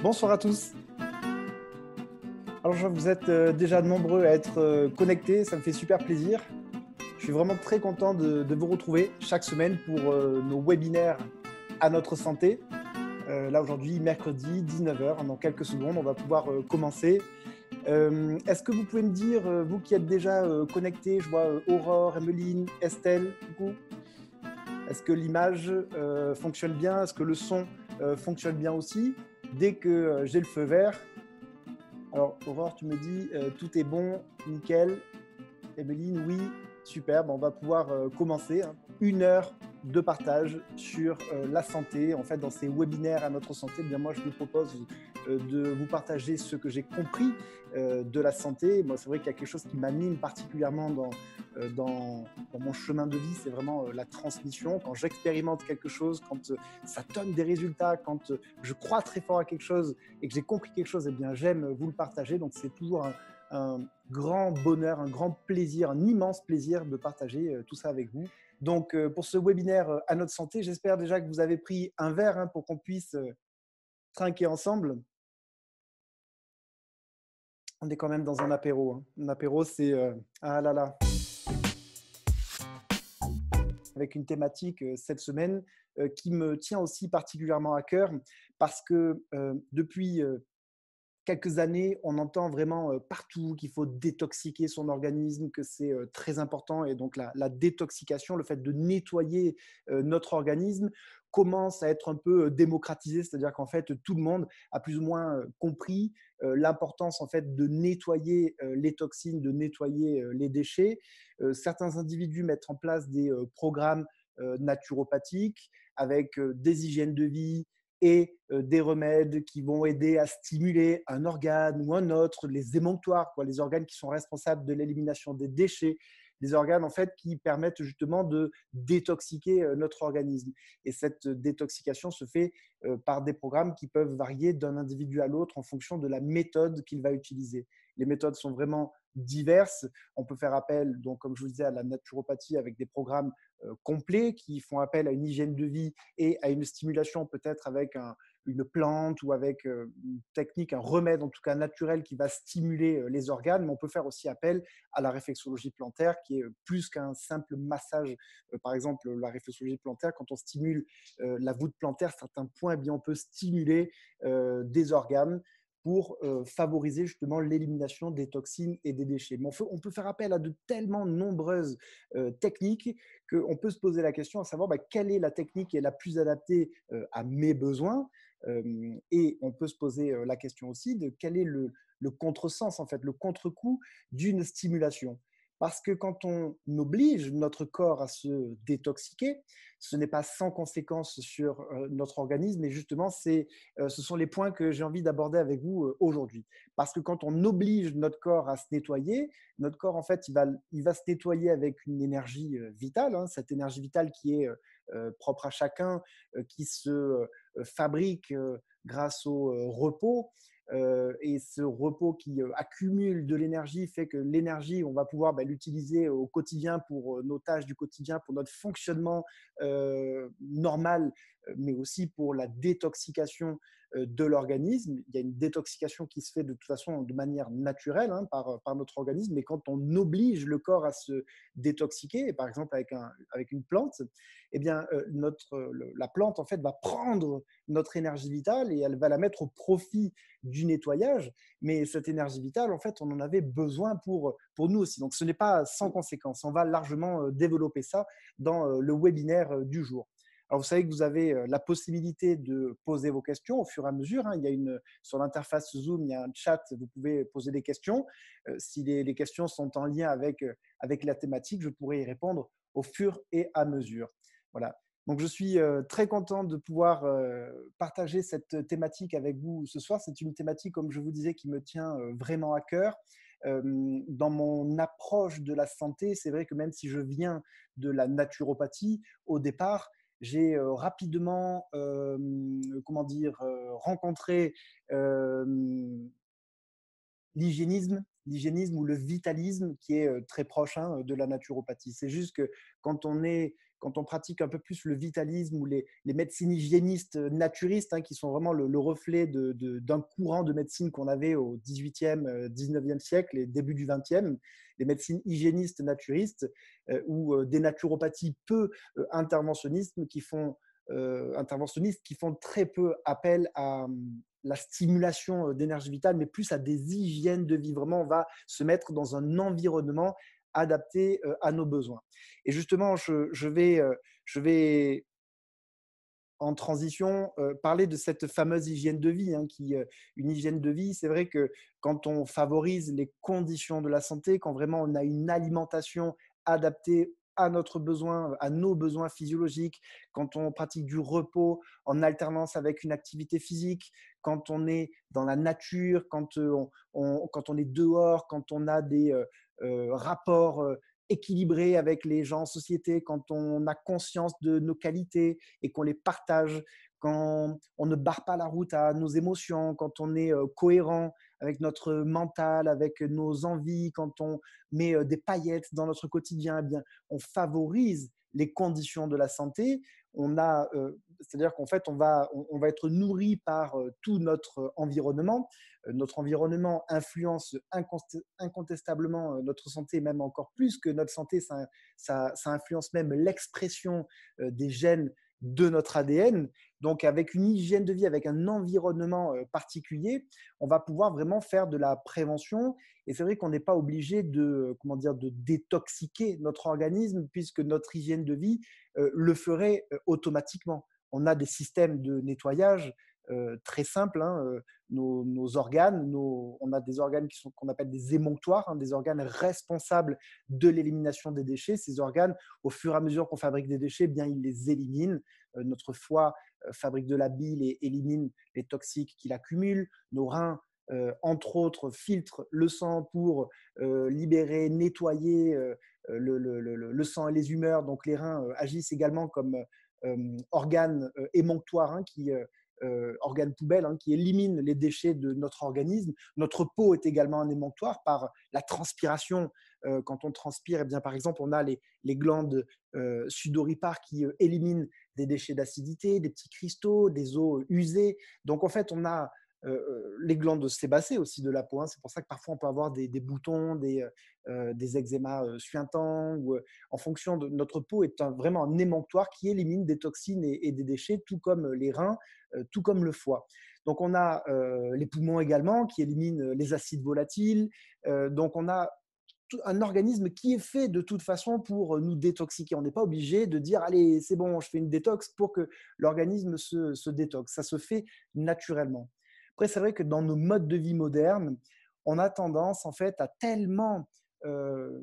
Bonsoir à tous. Alors, je vois vous êtes euh, déjà nombreux à être euh, connectés, ça me fait super plaisir. Je suis vraiment très content de, vous retrouver chaque semaine pour euh, nos webinaires à notre santé. là, aujourd'hui, mercredi, 19h, dans quelques secondes, on va pouvoir commencer. Est-ce que vous pouvez me dire, vous qui êtes déjà connectés, je vois Aurore, Emeline, Estelle, est-ce que l'image fonctionne bien Est-ce que le son fonctionne bien aussi dès que euh, j'ai le feu vert, alors Aurore, tu me dis euh, tout est bon, nickel. Emeline, oui, Super, on va pouvoir euh, commencer. Hein. Une heure de partage sur euh, la santé. En fait, dans ces webinaires à notre santé, bien moi, je vous propose euh, de vous partager ce que j'ai compris de la santé. Moi, c'est vrai qu'il y a quelque chose qui m'anime particulièrement dans, dans, mon chemin de vie, c'est vraiment la transmission. Quand j'expérimente quelque chose, quand ça donne des résultats, quand je crois très fort à quelque chose et que j'ai compris quelque chose, et eh bien, j'aime vous le partager. Donc, c'est toujours un grand bonheur, un grand plaisir, un immense plaisir de partager euh, tout ça avec vous. Donc euh, pour ce webinaire euh, à notre santé, j'espère déjà que vous avez pris un verre hein, pour qu'on puisse trinquer ensemble. On est quand même dans un apéro. Hein. Un apéro, c'est ah là là. Avec une thématique cette semaine qui me tient aussi particulièrement à cœur parce que depuis quelques années, on entend vraiment euh, partout qu'il faut détoxiquer son organisme, que c'est euh, très important. Et donc la, la, détoxication, le fait de nettoyer euh, notre organisme, commence à être un peu démocratisé, c'est-à-dire qu'en fait tout le monde a plus ou moins compris l'importance en fait de nettoyer les toxines, de nettoyer les déchets. Certains individus mettent en place des programmes naturopathiques avec des hygiènes de vie, et des remèdes qui vont aider à stimuler un organe ou un autre, les émonctoires, les organes qui sont responsables de l'élimination des déchets, les organes en fait qui permettent justement de détoxiquer notre organisme. Et cette détoxication se fait par des programmes qui peuvent varier d'un individu à l'autre en fonction de la méthode qu'il va utiliser. Les méthodes sont vraiment diverses. On peut faire appel, donc, comme je vous disais, à la naturopathie avec des programmes euh, complets qui font appel à une hygiène de vie et à une stimulation peut-être avec une plante ou avec euh, une technique, un remède en tout cas naturel qui va stimuler euh, les organes. Mais on peut faire aussi appel à la réflexologie plantaire qui est plus qu'un simple massage. Par exemple, la réflexologie plantaire, quand on stimule la voûte plantaire, certains points, eh bien, on peut stimuler des organes pour euh, favoriser justement l'élimination des toxines et des déchets. on, peut faire appel à de tellement nombreuses euh, techniques qu'on peut se poser la question à savoir bah, quelle est la technique qui est la plus adaptée euh, à mes besoins. et on peut se poser la question aussi de quel est le, contresens, en fait, le contre-coup d'une stimulation. Parce que quand on oblige notre corps à se détoxiquer, ce n'est pas sans conséquence sur euh, notre organisme, mais justement, c'est, euh, ce sont les points que j'ai envie d'aborder avec vous euh, aujourd'hui. Parce que quand on oblige notre corps à se nettoyer, notre corps, en fait, il va, il va se nettoyer avec une énergie vitale, hein. cette énergie vitale qui est propre à chacun, qui se fabrique grâce au repos, euh, et ce repos qui euh, accumule de l'énergie fait que l'énergie, on va pouvoir bah, l'utiliser au quotidien pour euh, nos tâches du quotidien, pour notre fonctionnement normal mais aussi pour la détoxication euh, de l'organisme. Il y a une détoxication qui se fait de toute façon de manière naturelle hein, par, notre organisme, mais quand on oblige le corps à se détoxiquer, par exemple avec, une plante, eh bien, euh, euh, la plante en fait va prendre notre énergie vitale et elle va la mettre au profit du nettoyage. Mais cette énergie vitale, en fait, on en avait besoin pour, pour nous aussi. Donc ce n'est pas sans conséquence. On va largement développer ça dans le webinaire du jour. Alors, vous savez que vous avez la possibilité de poser vos questions au fur et à mesure. Hein. Il y a une, sur l'interface Zoom, il y a un chat, vous pouvez poser des questions. si les, questions sont en lien avec, avec la thématique, je pourrai y répondre au fur et à mesure. Voilà. Donc, je suis très content de pouvoir partager cette thématique avec vous ce soir. C'est une thématique, comme je vous disais, qui me tient vraiment à cœur. dans mon approche de la santé, c'est vrai que même si je viens de la naturopathie, au départ, j'ai rapidement, comment dire, rencontré l'hygiénisme, l'hygiénisme ou le vitalisme qui est très proche hein, de la naturopathie. C'est juste que quand on est quand on pratique un peu plus le vitalisme ou les, médecines hygiénistes euh, naturistes, hein, qui sont vraiment le, reflet d'un courant de médecine qu'on avait au 18e, 19e euh, siècle et début du 20e, les médecines hygiénistes naturistes euh, ou des naturopathies peu interventionnistes qui font qui font très peu appel à la stimulation d'énergie vitale, mais plus à des hygiènes de vie. Vraiment, on va se mettre dans un environnement adapté euh, à nos besoins. Et justement, je, vais, euh, je vais en transition euh, parler de cette fameuse hygiène de vie. Hein, qui, une hygiène de vie, c'est vrai que quand on favorise les conditions de la santé, quand vraiment on a une alimentation adaptée à notre besoin, à nos besoins physiologiques, quand on pratique du repos en alternance avec une activité physique, quand on est dans la nature, quand quand on est dehors, quand on a des, euh, rapport euh, équilibré avec les gens en société, quand on a conscience de nos qualités et qu'on les partage, quand on ne barre pas la route à nos émotions, quand on est euh, cohérent avec notre mental, avec nos envies, quand on met des paillettes dans notre quotidien, eh bien, on favorise les conditions de la santé. On a, c'est-à-dire qu'en fait, on va, être nourri par tout notre environnement. Euh, notre environnement influence incontestablement euh, notre santé, même encore plus que notre santé, ça, ça influence même l'expression euh, des gènes de notre ADN. Donc, avec une hygiène de vie, avec un environnement particulier, on va pouvoir vraiment faire de la prévention. Et c'est vrai qu'on n'est pas obligé de, comment dire, de détoxiquer notre organisme puisque notre hygiène de vie le ferait automatiquement. On a des systèmes de nettoyage euh, très simple. Hein, euh, nos, organes, on a des organes qui sont qu'on appelle des émonctoires, hein, des organes responsables de l'élimination des déchets. Ces organes, au fur et à mesure qu'on fabrique des déchets, eh bien ils les éliminent. Euh, notre foie fabrique de la bile et élimine les toxiques qu'il accumule. Nos reins entre autres, filtrent le sang pour libérer, nettoyer le, le, le, le, sang et les humeurs. Donc les reins agissent également comme organes émonctoires hein, qui organes euh, organe hein, qui élimine les déchets de notre organisme. Notre peau est également un émonctoire par la transpiration. Euh, quand on transpire, eh bien, par exemple, on a les, glandes euh, sudoripares qui éliminent des déchets d'acidité, des petits cristaux, des eaux usées. Donc en fait, on a euh, euh, les glandes sébacées aussi de la peau. Hein. C'est pour ça que parfois on peut avoir des, boutons, des, euh, des eczémas suintants, ou en fonction de notre peau est vraiment un émanctoire qui élimine des toxines et, des déchets, tout comme les reins, tout comme le foie. Donc on a les poumons également qui éliminent les acides volatiles. donc on a un organisme qui est fait de toute façon pour nous détoxiquer. On n'est pas obligé de dire allez, c'est bon, je fais une détox pour que l'organisme se, détoxe. Ça se fait naturellement. Après, c'est vrai que dans nos modes de vie modernes, on a tendance en fait à tellement euh,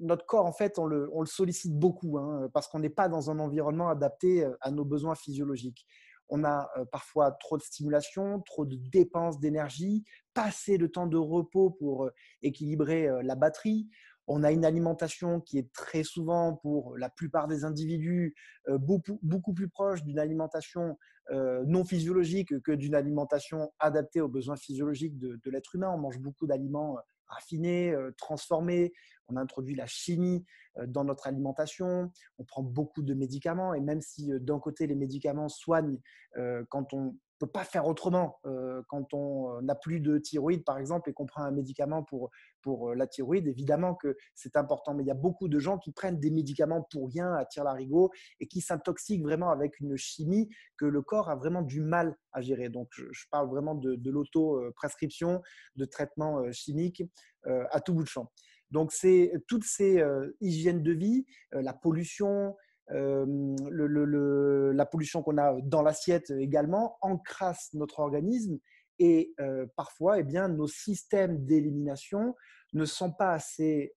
notre corps, en fait, on le, sollicite beaucoup hein, parce qu'on n'est pas dans un environnement adapté euh, à nos besoins physiologiques. On a euh, parfois trop de stimulation, trop de dépenses d'énergie, pas assez de temps de repos pour équilibrer la batterie. On a une alimentation qui est très souvent, pour la plupart des individus, euh, beaucoup, plus proche d'une alimentation euh, non physiologique que d'une alimentation adaptée aux besoins physiologiques de l'être humain. On mange beaucoup d'aliments euh, raffinés, transformés on introduit la chimie euh, dans notre alimentation, on prend beaucoup de médicaments, et même si euh, d'un côté les médicaments soignent euh, quand on ne peut pas faire autrement quand on n'a plus de thyroïde, par exemple, et qu'on prend un médicament pour, pour la thyroïde. Évidemment que c'est important, mais il y a beaucoup de gens qui prennent des médicaments pour rien à la larigot et qui s'intoxiquent vraiment avec une chimie que le corps a vraiment du mal à gérer. Donc, je, parle vraiment de, l'auto-prescription, de traitements chimiques à tout bout de champ. Donc, c'est euh, toutes ces euh, hygiènes de vie, euh, la pollution, le, la pollution qu'on a dans l'assiette également, encrasse notre organisme et parfois, et eh bien, nos systèmes d'élimination ne sont pas assez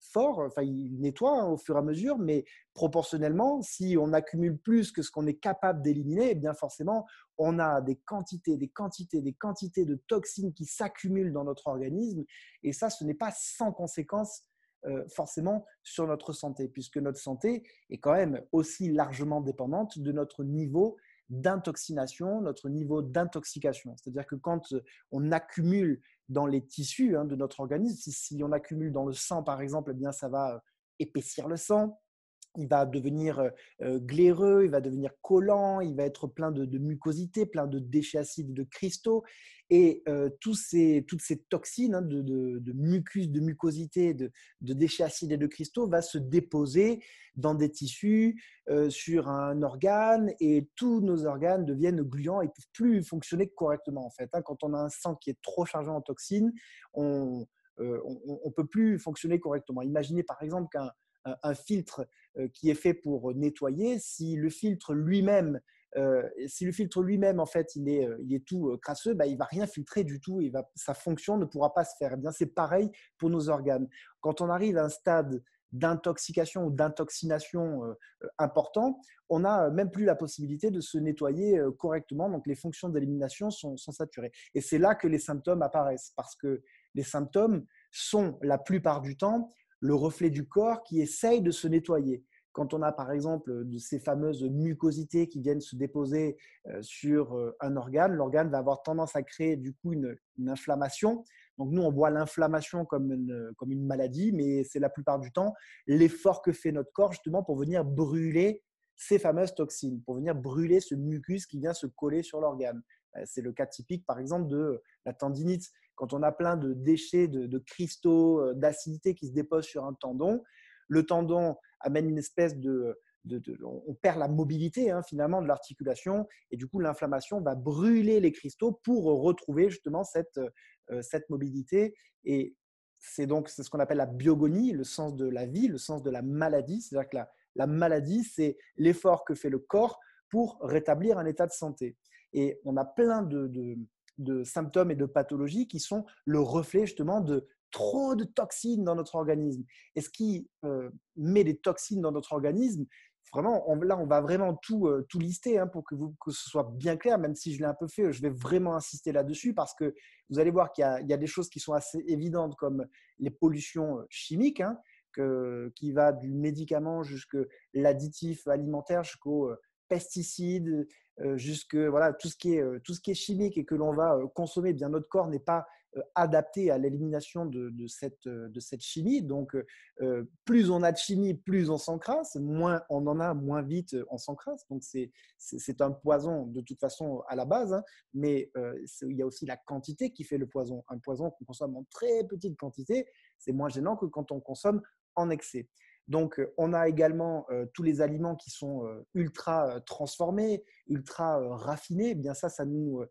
fort, enfin, il nettoie hein, au fur et à mesure, mais proportionnellement, si on accumule plus que ce qu'on est capable d'éliminer, eh bien forcément, on a des quantités, des quantités, des quantités de toxines qui s'accumulent dans notre organisme, et ça, ce n'est pas sans conséquence euh, forcément sur notre santé, puisque notre santé est quand même aussi largement dépendante de notre niveau d'intoxination, notre niveau d'intoxication. C'est-à-dire que quand on accumule dans les tissus hein, de notre organisme. Si, on accumule dans le sang, par exemple, eh bien ça va euh, épaissir le sang il va devenir euh, euh, glaireux, il va devenir collant, il va être plein de, mucosité, plein de déchets acides, de cristaux. Et euh, toutes ces toxines hein, de, mucus, de mucosité, de, déchets acides et de cristaux va se déposer dans des tissus, sur un organe, et tous nos organes deviennent gluants et ne peuvent plus fonctionner correctement. En fait, hein. quand on a un sang qui est trop chargé en toxines, on ne peut plus fonctionner correctement. Imaginez par exemple qu'un un filtre euh, qui est fait pour euh, nettoyer, si le filtre lui-même euh, si le filtre lui-même, en fait, il est, tout crasseux, il bah, il va rien filtrer du tout. Il sa fonction ne pourra pas se faire. Eh bien, c'est pareil pour nos organes. Quand on arrive à un stade d'intoxication ou d'intoxination important, on n'a même plus la possibilité de se nettoyer correctement. Donc, les fonctions d'élimination sont, sont, saturées. Et c'est là que les symptômes apparaissent, parce que les symptômes sont la plupart du temps le reflet du corps qui essaye de se nettoyer. Quand on a par exemple de ces fameuses mucosités qui viennent se déposer euh, sur euh, un organe, l'organe va avoir tendance à créer du coup une, inflammation. Donc nous, on voit l'inflammation comme une maladie, mais c'est la plupart du temps l'effort que fait notre corps justement pour venir brûler ces fameuses toxines, pour venir brûler ce mucus qui vient se coller sur l'organe. Euh, c'est le cas typique, par exemple, de la tendinite quand on a plein de déchets, de, cristaux, euh, d'acidité qui se déposent sur un tendon, le tendon amène une espèce de, on perd la mobilité hein, finalement de l'articulation et du coup l'inflammation va brûler les cristaux pour retrouver justement cette, euh, mobilité et c'est donc ce qu'on appelle la biogonie, le sens de la vie, le sens de la maladie. C'est-à-dire que la, maladie, c'est l'effort que fait le corps pour rétablir un état de santé. Et on a plein de, de symptômes et de pathologies qui sont le reflet justement de trop de toxines dans notre organisme. Et ce qui euh, met des toxines dans notre organisme, vraiment, là, on va vraiment tout, euh, tout lister hein, pour que, vous, que ce soit bien clair, même si je l'ai un peu fait, je vais vraiment insister là-dessus parce que vous allez voir qu'il y, y, a des choses qui sont assez évidentes comme les pollutions euh, chimiques, hein, que, qui va du médicament jusqu'à l'additif alimentaire, jusqu'aux pesticides, euh, jusque voilà euh, tout ce qui est chimique et que l'on va euh, consommer, eh bien notre corps n'est pas adapté à l'élimination de, cette, chimie. Donc, plus on a de chimie, plus on s'encrasse, moins on en a, moins vite on s'encrasse. Donc, c'est un poison de toute façon à la base, hein. mais il y a aussi la quantité qui fait le poison. Un poison qu'on consomme en très petite quantité, c'est moins gênant que quand on consomme en excès. Donc, euh, on a également euh, tous les aliments qui sont euh, ultra transformés, ultra raffinés. Eh bien ça, ça nous,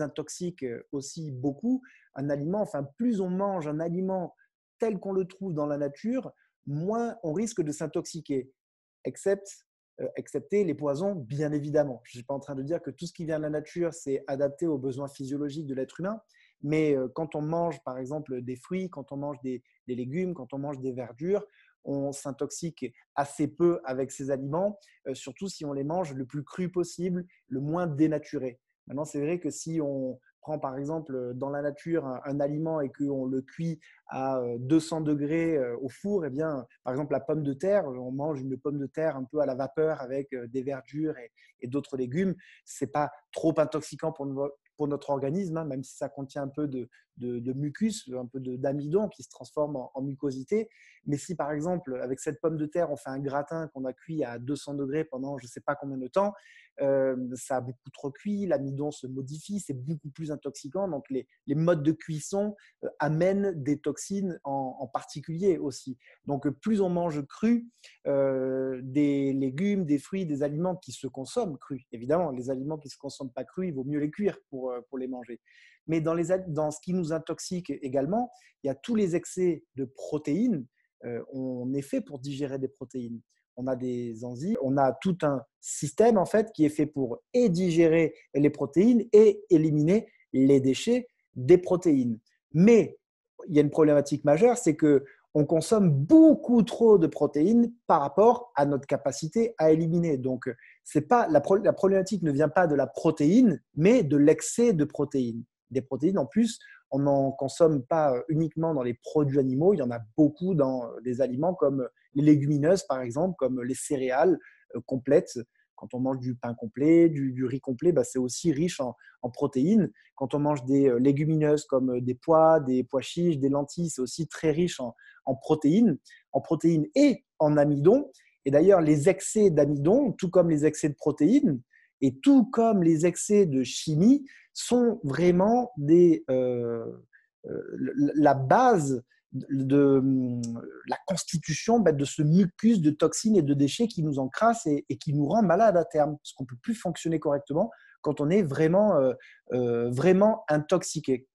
intoxique aussi beaucoup. Un aliment, enfin, plus on mange un aliment tel qu'on le trouve dans la nature, moins on risque de s'intoxiquer, excepté les poisons, bien évidemment. Je ne suis pas en train de dire que tout ce qui vient de la nature, c'est adapté aux besoins physiologiques de l'être humain. Mais quand on mange, par exemple, des fruits, quand on mange des légumes, quand on mange des verdures, on s'intoxique assez peu avec ces aliments, euh, surtout si on les mange le plus cru possible, le moins dénaturé. Maintenant, c'est vrai que si on prend par exemple euh, dans la nature un, aliment et qu'on le cuit à 200 euh, degrés au four, eh bien, par exemple la pomme de terre, on mange une pomme de terre un peu à la vapeur avec des verdures et, d'autres légumes. Ce C'est pas trop intoxicant pour, notre organisme, hein, même si ça contient un peu de, de, mucus, un peu d'amidon qui se transforme en, mucosité. Mais si par exemple, avec cette pomme de terre, on fait un gratin qu'on a cuit à 200 degrés pendant je ne sais pas combien de temps, euh, ça a beaucoup trop cuit, l'amidon se modifie, c'est beaucoup plus intoxicant. Donc les, modes de cuisson euh, amènent des toxines en, particulier aussi. Donc euh, plus on mange cru, des légumes, des fruits, des aliments qui se consomment cru évidemment, les aliments qui ne se consomment pas crus, il vaut mieux les cuire pour les manger. Mais dans, ce qui nous intoxique également, il y a tous les excès de protéines. Euh, on est fait pour digérer des protéines. On a des enzymes, on a tout un système en fait qui est fait pour et digérer les protéines et éliminer les déchets des protéines. Mais il y a une problématique majeure, c'est que on consomme beaucoup trop de protéines par rapport à notre capacité à éliminer. Donc, c'est pas la, problématique ne vient pas de la protéine, mais de l'excès de protéines des protéines. En plus, on n'en consomme pas euh, uniquement dans les produits animaux, il y en a beaucoup dans euh, des aliments comme les légumineuses, par exemple, comme les céréales euh, complètes. Quand on mange du pain complet, du, riz complet, bah, c'est aussi riche en, protéines. Quand on mange des légumineuses comme des pois, des pois chiches, des lentilles, c'est aussi très riche en, en protéines, en protéines et en amidon. Et d'ailleurs, les excès d'amidon, tout comme les excès de protéines, et tout comme les excès de chimie, sont vraiment euh, euh, la base de euh, la constitution bah, de ce mucus de toxines et de déchets qui nous encrasse et, qui nous rend malade à terme, parce qu'on ne peut plus fonctionner correctement quand on est vraiment, vraiment intoxiqué.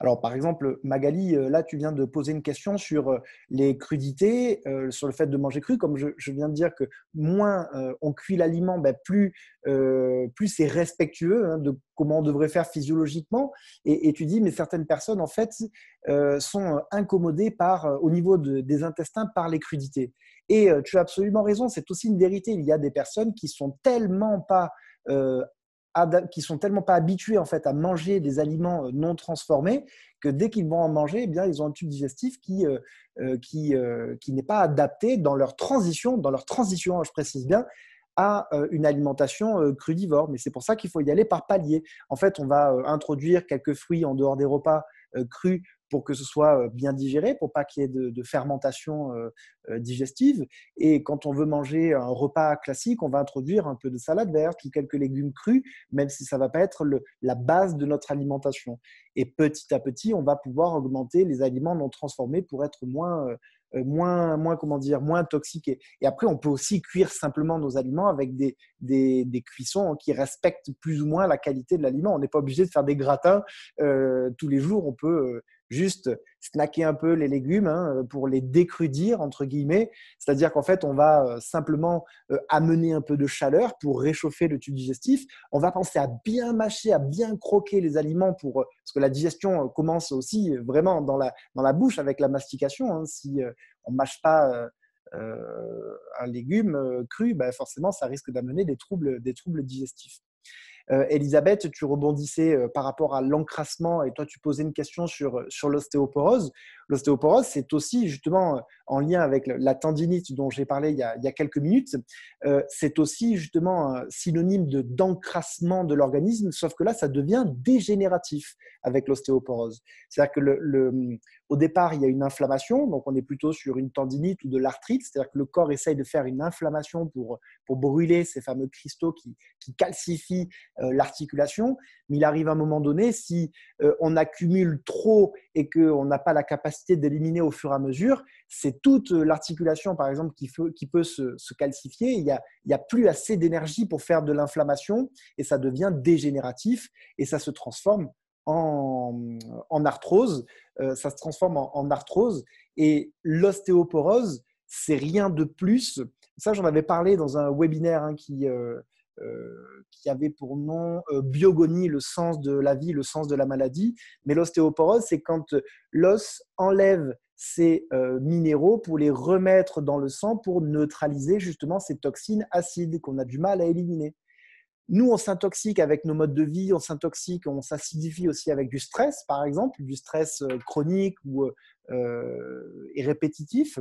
Alors, par exemple, Magali, euh, là, tu viens de poser une question sur euh, les crudités, euh, sur le fait de manger cru. Comme je, viens de dire que moins on cuit l'aliment, ben, plus, c'est respectueux hein, de comment on devrait faire physiologiquement. Et, tu dis, mais certaines personnes, en fait, sont incommodées au niveau des intestins par les crudités. Et tu as absolument raison, c'est aussi une vérité. Il y a des personnes qui sont tellement pas qui sont tellement pas habitués en fait à manger des aliments euh, non transformés que dès qu'ils vont en manger, eh bien ils ont un tube digestif qui euh, euh, qui, qui n'est pas adapté dans leur transition, dans leur transition, je précise bien, à une alimentation crudivore. Mais c'est pour ça qu'il faut y aller par palier. En fait, on va introduire quelques fruits en dehors des repas crus pour que ce soit euh, bien digéré, pour pas qu'il y ait de, de fermentation euh, euh, digestive. Et quand on veut manger un repas classique, on va introduire un peu de salade verte ou quelques légumes crus, même si ça va pas être la base de notre alimentation. Et petit à petit, on va pouvoir augmenter les aliments non transformés pour être moins moins, moins, comment dire, moins toxiqués. Et après, on peut aussi cuire simplement nos aliments avec des, des, cuissons hein, qui respectent plus ou moins la qualité de l'aliment. On n'est pas obligé de faire des gratins tous les jours. On peut juste snacker un peu les légumes hein, pour les décrudir, entre guillemets. C'est-à-dire qu'en fait, on va euh, simplement euh, amener un peu de chaleur pour réchauffer le tube digestif. On va penser à bien mâcher, à bien croquer les aliments pour, euh, parce que la digestion commence aussi vraiment dans la, bouche avec la mastication. Hein. Si on ne mâche pas un légume cru, ben, forcément, ça risque d'amener des troubles digestifs. Euh, Elisabeth, tu rebondissais euh, par rapport à l'encrassement et toi, tu posais une question sur, sur l'ostéoporose. L'ostéoporose, c'est aussi justement en lien avec la tendinite dont j'ai parlé il y, a, quelques minutes, euh, c'est aussi justement un euh, synonyme de d'encrassement de l'organisme, sauf que là, ça devient dégénératif avec l'ostéoporose. C'est-à-dire que au départ, il y a une inflammation, donc on est plutôt sur une tendinite ou de l'arthrite, c'est-à-dire que le corps essaye de faire une inflammation pour, pour brûler ces fameux cristaux qui, calcifient euh, l'articulation, mais il arrive à un moment donné, si on accumule trop et qu'on n'a pas la capacité d'éliminer au fur et à mesure, c'est toute l'articulation, par exemple, qui, peut, se, calcifier. Il n'y a, plus assez d'énergie pour faire de l'inflammation et ça devient dégénératif et ça se transforme en, arthrose. Euh, ça se transforme en, arthrose et l'ostéoporose, c'est rien de plus. Ça, j'en avais parlé dans un webinaire hein, qui, euh, euh, qui avait pour nom euh, biogonie, le sens de la vie, le sens de la maladie. Mais l'ostéoporose, c'est quand euh, l'os enlève ces minéraux pour les remettre dans le sang pour neutraliser justement ces toxines acides qu'on a du mal à éliminer. Nous, on s'intoxique avec nos modes de vie, on s'intoxique, on s'acidifie aussi avec du stress, par exemple, du stress chronique ou et répétitif.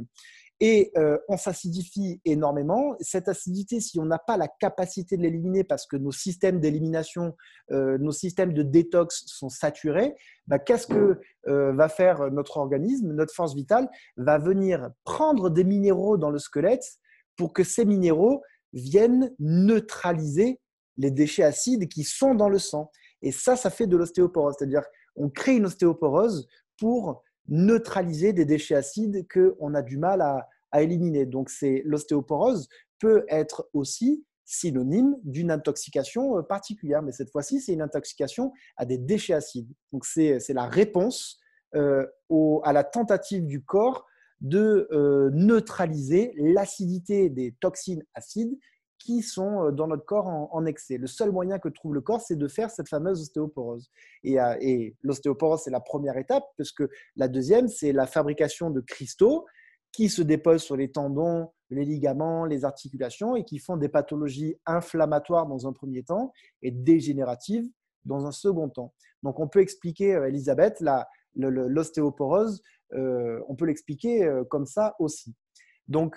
Et euh, on s'acidifie énormément. Cette acidité, si on n'a pas la capacité de l'éliminer parce que nos systèmes d'élimination, euh, nos systèmes de détox sont saturés, bah, qu'est-ce que euh, va faire notre organisme Notre force vitale va venir prendre des minéraux dans le squelette pour que ces minéraux viennent neutraliser les déchets acides qui sont dans le sang. Et ça, ça fait de l'ostéoporose. C'est-à-dire, on crée une ostéoporose pour neutraliser des déchets acides qu'on a du mal à, éliminer. Donc c'est l'ostéoporose peut être aussi synonyme d'une intoxication euh, particulière, mais cette fois-ci, c'est une intoxication à des déchets acides. Donc c'est la réponse euh, à la tentative du corps de euh, neutraliser l'acidité des toxines acides qui sont euh, dans notre corps en, excès. Le seul moyen que trouve le corps, c'est de faire cette fameuse ostéoporose. Euh, et, l'ostéoporose, c'est la première étape, parce que la deuxième, c'est la fabrication de cristaux qui se déposent sur les tendons, les ligaments, les articulations, et qui font des pathologies inflammatoires dans un premier temps et dégénératives dans un second temps. Donc on peut expliquer, euh, Elisabeth, l'ostéoporose, on peut l'expliquer comme ça aussi. Donc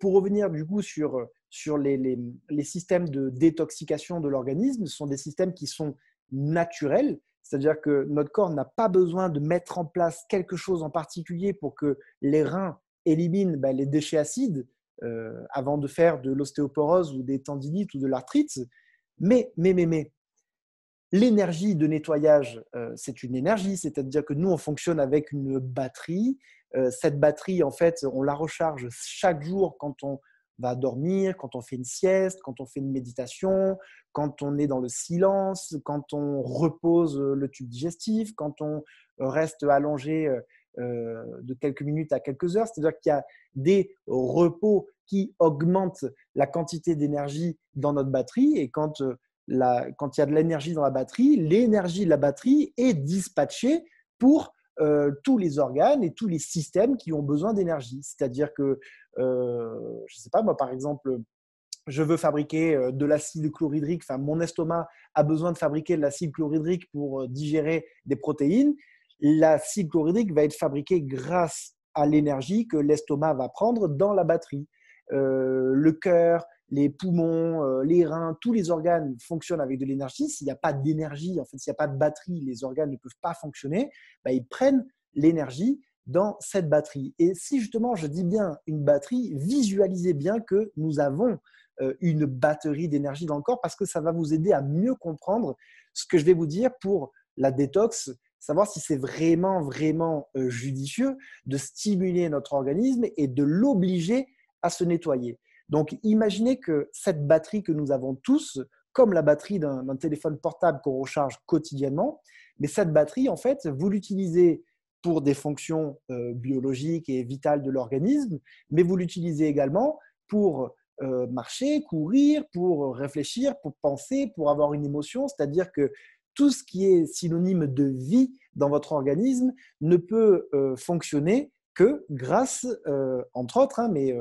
pour revenir du coup sur sur les, systèmes de détoxication de l'organisme. Ce sont des systèmes qui sont naturels, c'est-à-dire que notre corps n'a pas besoin de mettre en place quelque chose en particulier pour que les reins éliminent ben, les déchets acides euh, avant de faire de l'ostéoporose ou des tendinites ou de l'arthrite. Mais, mais, mais, mais, l'énergie de nettoyage, euh, c'est une énergie, c'est-à-dire que nous, on fonctionne avec une batterie. Euh, cette batterie, en fait, on la recharge chaque jour quand on va dormir, quand on fait une sieste, quand on fait une méditation, quand on est dans le silence, quand on repose euh, le tube digestif, quand on euh, reste allongé euh, de quelques minutes à quelques heures. C'est-à-dire qu'il y a des repos qui augmentent la quantité d'énergie dans notre batterie et quand, la, quand il y a de l'énergie dans la batterie, l'énergie de la batterie est dispatchée pour euh, tous les organes et tous les systèmes qui ont besoin d'énergie. C'est-à-dire que, euh, je ne sais pas, moi par exemple, je veux fabriquer euh, de l'acide chlorhydrique, enfin mon estomac a besoin de fabriquer de l'acide chlorhydrique pour digérer des protéines. L'acide chlorhydrique va être fabriqué grâce à l'énergie que l'estomac va prendre dans la batterie. le cœur, les poumons, euh, les reins, tous les organes fonctionnent avec de l'énergie. S'il n'y a pas d'énergie, en fait, s'il n'y a pas de batterie, les organes ne peuvent pas fonctionner. Bah, ils prennent l'énergie dans cette batterie. Et si justement je dis bien une batterie, visualisez bien que nous avons euh, une batterie d'énergie dans le corps parce que ça va vous aider à mieux comprendre ce que je vais vous dire pour la détox, savoir si c'est vraiment, vraiment euh, judicieux de stimuler notre organisme et de l'obliger à se nettoyer. Donc imaginez que cette batterie que nous avons tous, comme la batterie d'un téléphone portable qu'on recharge quotidiennement, mais cette batterie, en fait, vous l'utilisez pour des fonctions euh, biologiques et vitales de l'organisme, mais vous l'utilisez également pour euh, marcher, courir, pour réfléchir, pour penser, pour avoir une émotion, c'est-à-dire que tout ce qui est synonyme de vie dans votre organisme ne peut euh, fonctionner que grâce, entre autres, hein, mais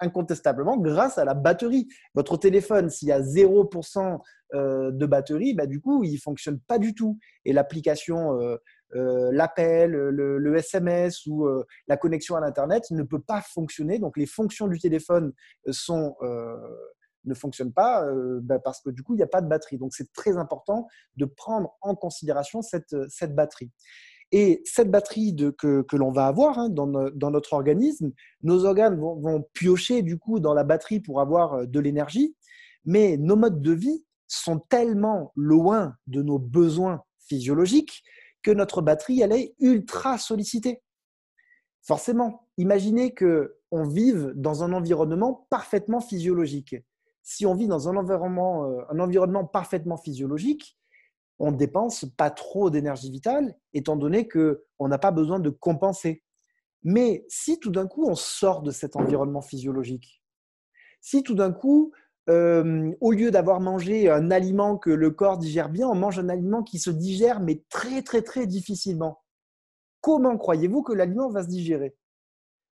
incontestablement grâce à la batterie. Votre téléphone, s'il y a 0% euh, de batterie, bah, du coup, il fonctionne pas du tout. Et l'application, euh, euh, l'appel, le, SMS ou la connexion à l'Internet ne peut pas fonctionner. Donc, les fonctions du téléphone ne fonctionnent pas bah, parce que du coup, il n'y a pas de batterie. Donc, c'est très important de prendre en considération cette batterie. Et cette batterie que, l'on va avoir hein, dans, notre organisme, nos organes vont, piocher du coup dans la batterie pour avoir euh, de l'énergie, mais nos modes de vie sont tellement loin de nos besoins physiologiques que notre batterie, elle est ultra sollicitée. Forcément, imaginez que on vive dans un environnement parfaitement physiologique. Si on vit dans un euh, un environnement parfaitement physiologique, on ne dépense pas trop d'énergie vitale, étant donné que on n'a pas besoin de compenser. Mais si tout d'un coup, on sort de cet environnement physiologique, si tout d'un coup, euh, au lieu d'avoir mangé un aliment que le corps digère bien, on mange un aliment qui se digère, mais très, très, très difficilement, comment croyez-vous que l'aliment va se digérer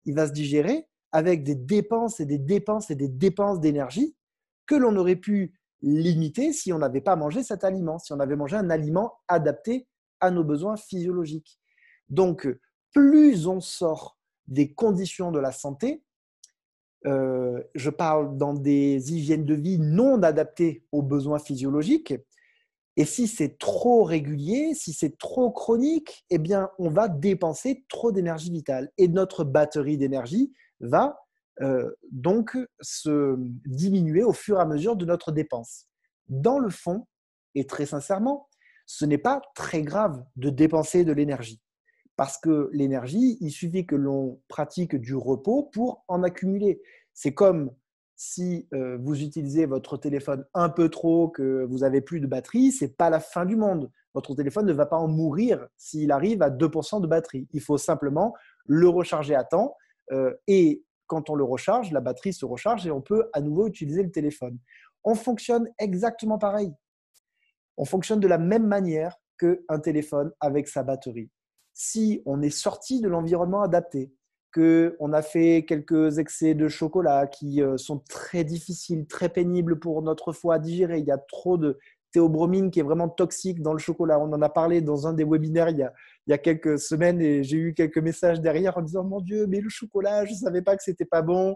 Il va se digérer avec des dépenses et des dépenses et des dépenses d'énergie que l'on aurait pu limité si on n'avait pas mangé cet aliment, si on avait mangé un aliment adapté à nos besoins physiologiques. Donc, plus on sort des conditions de la santé, euh, je parle dans des hygiènes de vie non adaptées aux besoins physiologiques, et si c'est trop régulier, si c'est trop chronique, eh bien, on va dépenser trop d'énergie vitale. Et notre batterie d'énergie va euh, donc se diminuer au fur et à mesure de notre dépense. Dans le fond, et très sincèrement, ce n'est pas très grave de dépenser de l'énergie. Parce que l'énergie, il suffit que l'on pratique du repos pour en accumuler. C'est comme si euh, vous utilisez votre téléphone un peu trop, que vous n'avez plus de batterie, ce n'est pas la fin du monde. Votre téléphone ne va pas en mourir s'il arrive à 2% de batterie. Il faut simplement le recharger à temps euh, et quand on le recharge, la batterie se recharge et on peut à nouveau utiliser le téléphone. On fonctionne exactement pareil. On fonctionne de la même manière qu'un téléphone avec sa batterie. Si on est sorti de l'environnement adapté, qu'on a fait quelques excès de chocolat qui euh, sont très difficiles, très pénibles pour notre foie à digérer, il y a trop de théobromine qui est vraiment toxique dans le chocolat. On en a parlé dans un des webinaires il y a, il y a quelques semaines et j'ai eu quelques messages derrière en disant Mon Dieu, mais le chocolat, je ne savais pas que c'était pas bon.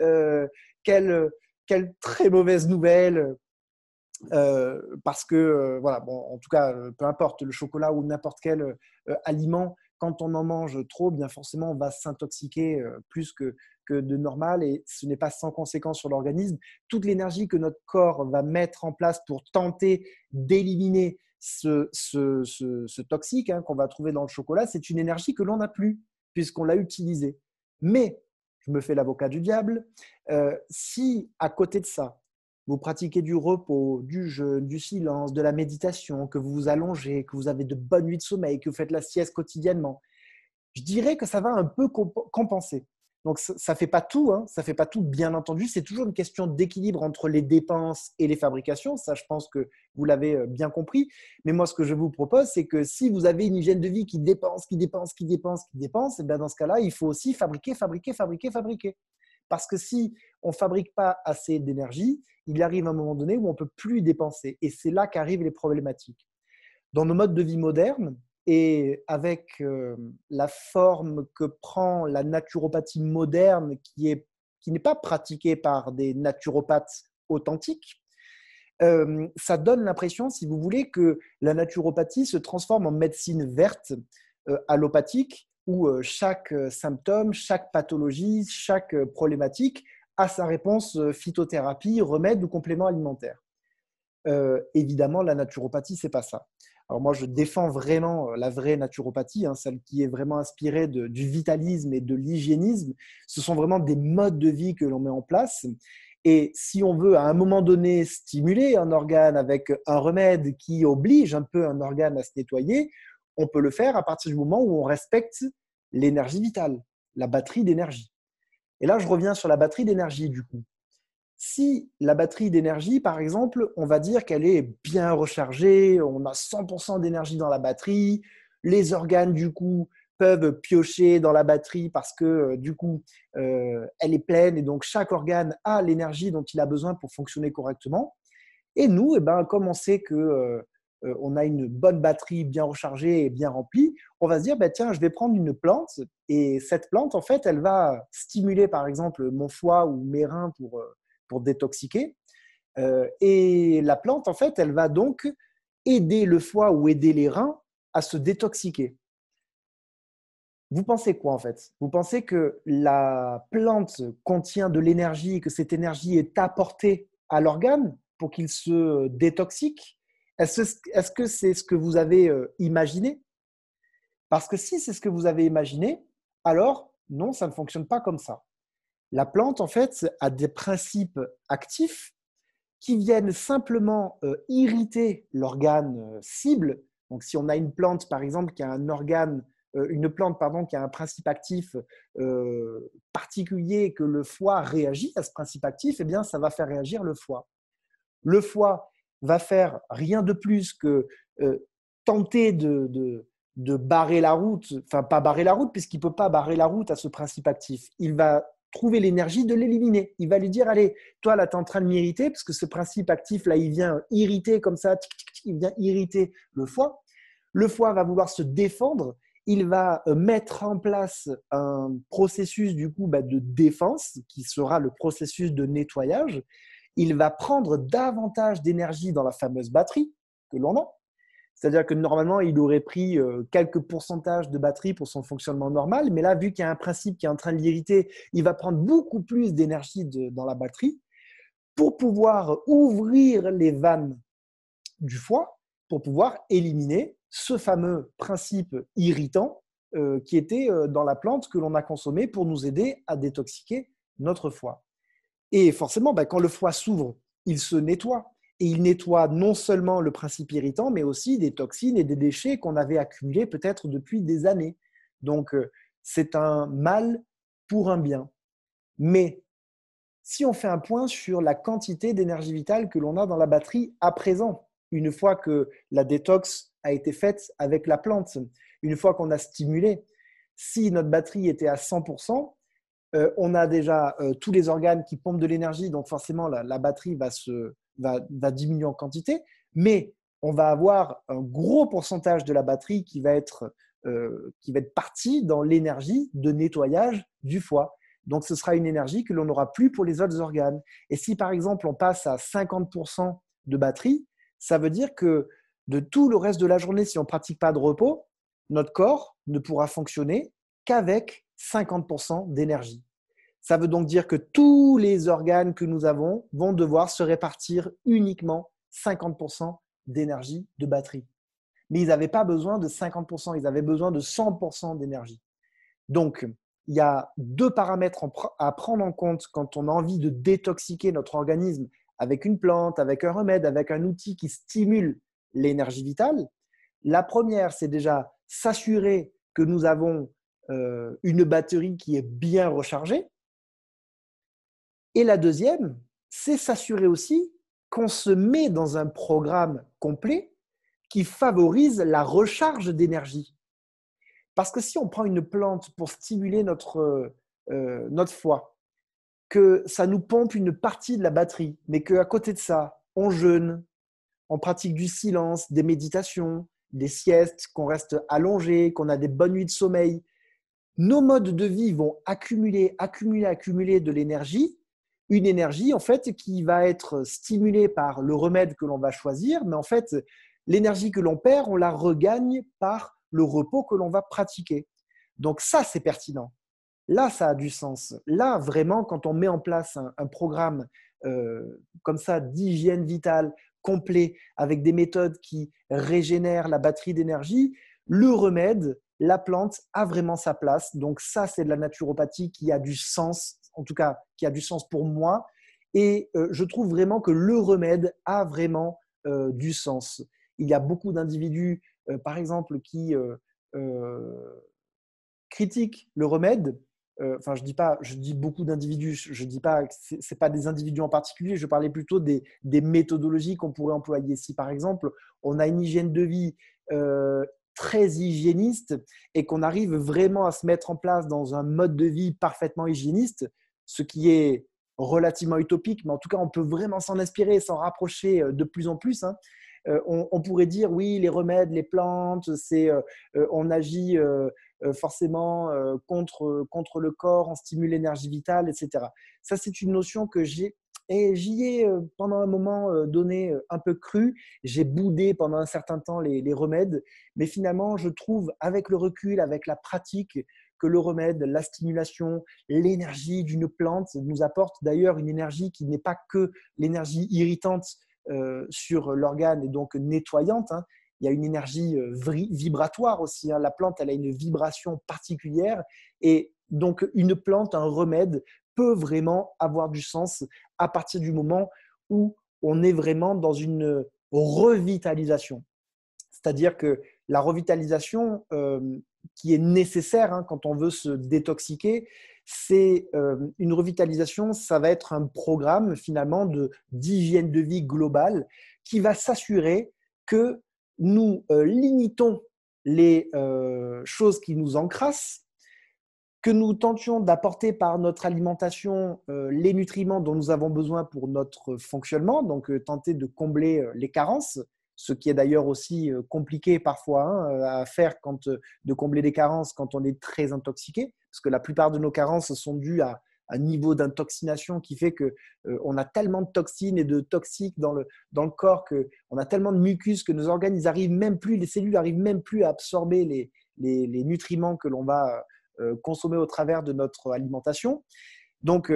Euh, quelle, très mauvaise nouvelle. Euh, parce que, euh, voilà, en tout cas, peu importe le chocolat ou n'importe quel aliment, quand on en mange trop, bien forcément, on va s'intoxiquer plus que, que, de normal et ce n'est pas sans conséquence sur l'organisme. Toute l'énergie que notre corps va mettre en place pour tenter d'éliminer ce, toxique hein, qu'on va trouver dans le chocolat, c'est une énergie que l'on n'a plus, puisqu'on l'a utilisée. Mais, je me fais l'avocat du diable, euh, si à côté de ça, vous pratiquez du repos, du jeûne, du silence, de la méditation, que vous vous allongez, que vous avez de bonnes nuits de sommeil, que vous faites la sieste quotidiennement, je dirais que ça va un peu compenser. Donc ça ne fait pas tout, hein. ça fait pas tout, bien entendu. C'est toujours une question d'équilibre entre les dépenses et les fabrications. Ça, je pense que vous l'avez euh, bien compris. Mais moi, ce que je vous propose, c'est que si vous avez une hygiène de vie qui dépense, qui dépense, qui dépense, qui dépense, et eh bien dans ce cas-là, il faut aussi fabriquer, fabriquer, fabriquer, fabriquer. Parce que si on ne fabrique pas assez d'énergie, il arrive un moment donné où on ne peut plus dépenser. Et c'est là qu'arrivent les problématiques. Dans nos modes de vie modernes, et avec euh, la forme que prend la naturopathie moderne qui est qui n'est pas pratiquée par des naturopathes authentiques, euh, ça donne l'impression, si vous voulez, que la naturopathie se transforme en médecine verte euh, allopathique où chaque symptôme, chaque pathologie, chaque problématique a sa réponse phytothérapie, remède ou complément alimentaire. évidemment, la naturopathie, c'est pas ça. Alors moi, je défends vraiment euh, la vraie naturopathie, hein, celle qui est vraiment inspirée du vitalisme et de l'hygiénisme. Ce sont vraiment des modes de vie que l'on met en place. Et si on veut à un moment donné stimuler un organe avec un remède qui oblige un peu un organe à se nettoyer, on peut le faire à partir du moment où on respecte l'énergie vitale, la batterie d'énergie. Et là, je reviens sur la batterie d'énergie du coup. Si la batterie d'énergie, par exemple, on va dire qu'elle est bien rechargée, on a 100% d'énergie dans la batterie, les organes du coup peuvent piocher dans la batterie parce que euh, du coup euh, elle est pleine et donc chaque organe a l'énergie dont il a besoin pour fonctionner correctement. Et nous, eh ben, comme on sait que euh, a une bonne batterie bien rechargée et bien remplie, on va se dire, bah, tiens, je vais prendre une plante et cette plante, en fait, elle va stimuler, par exemple, mon foie ou mes reins pour détoxiquer. Euh, et la plante, en fait, elle va donc aider le foie ou aider les reins à se détoxiquer. Vous pensez quoi en fait Vous pensez que la plante contient de l'énergie, et que cette énergie est apportée à l'organe pour qu'il se détoxique Est-ce que c'est ce que vous avez euh, imaginé Parce que si c'est ce que vous avez imaginé, alors non, ça ne fonctionne pas comme ça. La plante, en fait, a des principes actifs qui viennent simplement euh, irriter l'organe euh, cible. Donc, si on a une plante, par exemple, qui a un organe, euh, une plante, pardon, qui a un principe actif particulier que le foie réagit à ce principe actif, eh bien, ça va faire réagir le foie. Le foie va faire rien de plus que tenter de, barrer la route, enfin pas barrer la route puisqu'il ne peut pas barrer la route à ce principe actif. Il va trouver l'énergie de l'éliminer. Il va lui dire, allez, toi là, tu es en train de m'irriter, parce que ce principe actif, là, il vient irriter comme ça, il vient irriter le foie. Le foie va vouloir se défendre, il va euh, mettre en place un processus du coup bah, de défense, qui sera le processus de nettoyage. Il va prendre davantage d'énergie dans la fameuse batterie que l'on a, c'est-à-dire que normalement, il aurait pris euh, quelques pourcentages de batterie pour son fonctionnement normal, mais là, vu qu'il y a un principe qui est en train de l'irriter, il va prendre beaucoup plus d'énergie dans la batterie pour pouvoir ouvrir les vannes du foie, pour pouvoir éliminer ce fameux principe irritant euh, qui était euh, dans la plante que l'on a consommée pour nous aider à détoxiquer notre foie. Et forcément, ben, quand le foie s'ouvre, il se nettoie et il nettoie non seulement le principe irritant, mais aussi des toxines et des déchets qu'on avait accumulés peut-être depuis des années. Donc, euh, c'est un mal pour un bien. Mais si on fait un point sur la quantité d'énergie vitale que l'on a dans la batterie à présent, une fois que la détox a été faite avec la plante, une fois qu'on a stimulé, si notre batterie était à 100%, euh, on a déjà euh, tous les organes qui pompent de l'énergie, donc forcément la batterie va se, va, diminuer en quantité, mais on va avoir un gros pourcentage de la batterie qui va être, euh, qui va être partie dans l'énergie de nettoyage du foie. Donc, ce sera une énergie que l'on n'aura plus pour les autres organes. Et si, par exemple, on passe à 50% de batterie, ça veut dire que de tout le reste de la journée, si on ne pratique pas de repos, notre corps ne pourra fonctionner qu'avec 50% d'énergie. Ça veut donc dire que tous les organes que nous avons vont devoir se répartir uniquement 50% d'énergie de batterie. Mais ils n'avaient pas besoin de 50%, ils avaient besoin de 100% d'énergie. Donc, il y a deux paramètres à prendre en compte quand on a envie de détoxiquer notre organisme avec une plante, avec un remède, avec un outil qui stimule l'énergie vitale. La première, c'est déjà s'assurer que nous avons euh, une batterie qui est bien rechargée. Et la deuxième, c'est s'assurer aussi qu'on se met dans un programme complet qui favorise la recharge d'énergie. Parce que si on prend une plante pour stimuler notre, euh, notre foie, que ça nous pompe une partie de la batterie, mais qu'à côté de ça, on jeûne, on pratique du silence, des méditations, des siestes, qu'on reste allongé, qu'on a des bonnes nuits de sommeil, nos modes de vie vont accumuler, accumuler, accumuler de l'énergie une énergie en fait qui va être stimulée par le remède que l'on va choisir, mais en fait l'énergie que l'on perd, on la regagne par le repos que l'on va pratiquer. Donc ça c'est pertinent. Là ça a du sens. Là vraiment quand on met en place un, programme euh, comme ça d'hygiène vitale complet avec des méthodes qui régénèrent la batterie d'énergie, le remède, la plante a vraiment sa place. Donc ça, c'est de la naturopathie qui a du sens, en tout cas qui a du sens pour moi. Et euh, je trouve vraiment que le remède a vraiment euh, du sens. Il y a beaucoup d'individus, euh, par exemple, qui critiquent le remède. Enfin, je dis pas, je dis beaucoup d'individus. Je dis pas, c'est pas des individus en particulier. Je parlais plutôt des méthodologies qu'on pourrait employer. Si par exemple, on a une hygiène de vie très hygiéniste et qu'on arrive vraiment à se mettre en place dans un mode de vie parfaitement hygiéniste, ce qui est relativement utopique, mais en tout cas, on peut vraiment s'en inspirer, s'en rapprocher euh, de plus en plus. Hein. Euh, on, pourrait dire oui, les remèdes, les plantes, euh, on agit forcément contre, le corps, on stimule l'énergie vitale, etc. Ça, c'est une notion que j'ai j'y ai pendant un moment donné un peu cru. J'ai boudé pendant un certain temps les remèdes, mais finalement, je trouve avec le recul, avec la pratique, que le remède, la stimulation, l'énergie d'une plante nous apporte d'ailleurs une énergie qui n'est pas que l'énergie irritante euh, sur l'organe et donc nettoyante. Hein. Il y a une énergie euh, vibratoire aussi. Hein. La plante, elle a une vibration particulière. Et donc, une plante, un remède peut vraiment avoir du sens à partir du moment où on est vraiment dans une revitalisation. C'est-à-dire que la revitalisation, euh, qui est nécessaire hein, quand on veut se détoxiquer. C'est euh, une revitalisation, ça va être un programme finalement d'hygiène de, vie globale qui va s'assurer que nous euh, limitons les euh, choses qui nous encrassent, que nous tentions d'apporter par notre alimentation les nutriments dont nous avons besoin pour notre fonctionnement, donc tenter de combler les carences, ce qui est d'ailleurs aussi euh, compliqué parfois hein, euh, à faire quand, euh, de combler des carences quand on est très intoxiqué, parce que la plupart de nos carences sont dues à, un niveau d'intoxination qui fait que on a tellement de toxines et de toxiques dans le, dans le corps que on a tellement de mucus que nos organes arrivent même plus les cellules arrivent même plus à absorber les, les, nutriments que l'on va consommer au travers de notre alimentation donc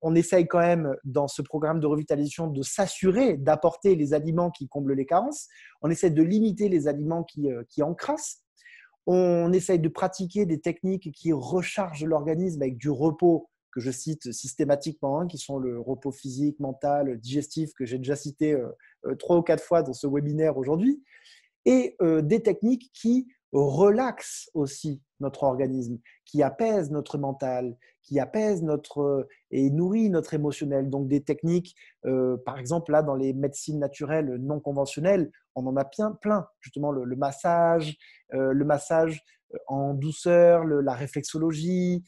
on essaye quand même dans ce programme de revitalisation de s'assurer d'apporter les aliments qui comblent les carences. On essaie de limiter les aliments qui, euh, encrassent. On essaye de pratiquer des techniques qui rechargent l'organisme avec du repos que je cite systématiquement, hein, qui sont le repos physique, mental, digestif, que j'ai déjà cité euh, euh, trois ou quatre fois dans ce webinaire aujourd'hui, et des techniques qui relaxe aussi notre organisme, qui apaise notre mental, qui apaise notre euh, et nourrit notre émotionnel. Donc des techniques, euh, par exemple là dans les médecines naturelles non conventionnelles, on en a plein, plein. Justement le, massage, le massage euh, en douceur, la réflexologie,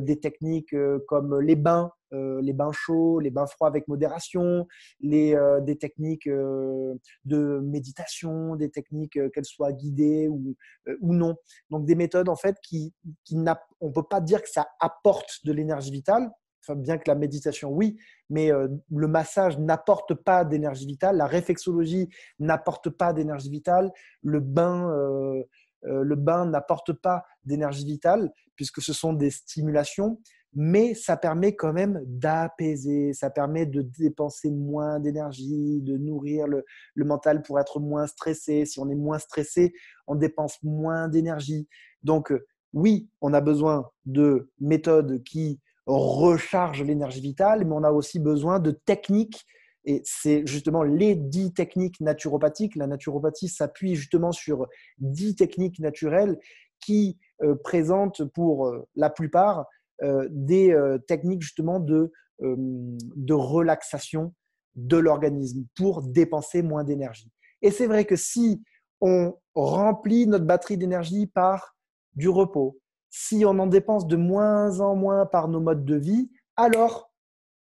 des techniques comme les bains euh, les bains chauds, les bains froids avec modération, les, euh, des techniques euh, de méditation, des techniques qu'elles soient guidées ou, non. Donc des méthodes en fait qui, qui on peut pas dire que ça apporte de l'énergie vitale. bien que la méditation, oui, mais le massage n'apporte pas d'énergie vitale, la réflexologie n'apporte pas d'énergie vitale, le bain, le bain n'apporte pas d'énergie vitale, puisque ce sont des stimulations, mais ça permet quand même d'apaiser, ça permet de dépenser moins d'énergie, de nourrir le, mental pour être moins stressé. Si on est moins stressé, on dépense moins d'énergie. Donc euh, oui, on a besoin de méthodes qui rechargent l'énergie vitale, mais on a aussi besoin de techniques. Et c'est justement les dix techniques naturopathiques. La naturopathie s'appuie justement sur dix techniques naturelles qui euh, présentent pour euh, la plupart euh, des euh, techniques justement euh, de, relaxation de l'organisme pour dépenser moins d'énergie. Et c'est vrai que si on remplit notre batterie d'énergie par du repos, si on en dépense de moins en moins par nos modes de vie, alors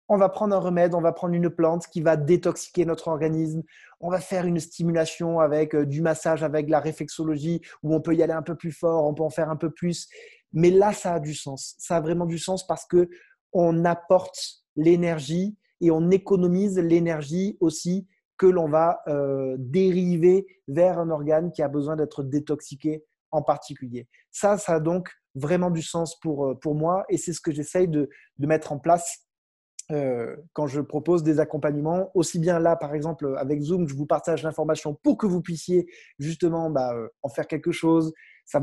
on va prendre un remède, on va prendre une plante qui va détoxiquer notre organisme, on va faire une stimulation avec du massage, avec la réflexologie, où on peut y aller un peu plus fort, on peut en faire un peu plus. Mais là, ça a du sens. Ça a vraiment du sens parce que on apporte l'énergie et on économise l'énergie aussi que l'on va euh, dériver vers un organe qui a besoin d'être détoxiqué en particulier. Ça, ça a donc vraiment du sens pour, euh, moi et c'est ce que j'essaye de, mettre en place euh, quand je propose des accompagnements. Aussi bien là, par exemple, avec Zoom, je vous partage l'information pour que vous puissiez justement bah, en faire quelque chose, ça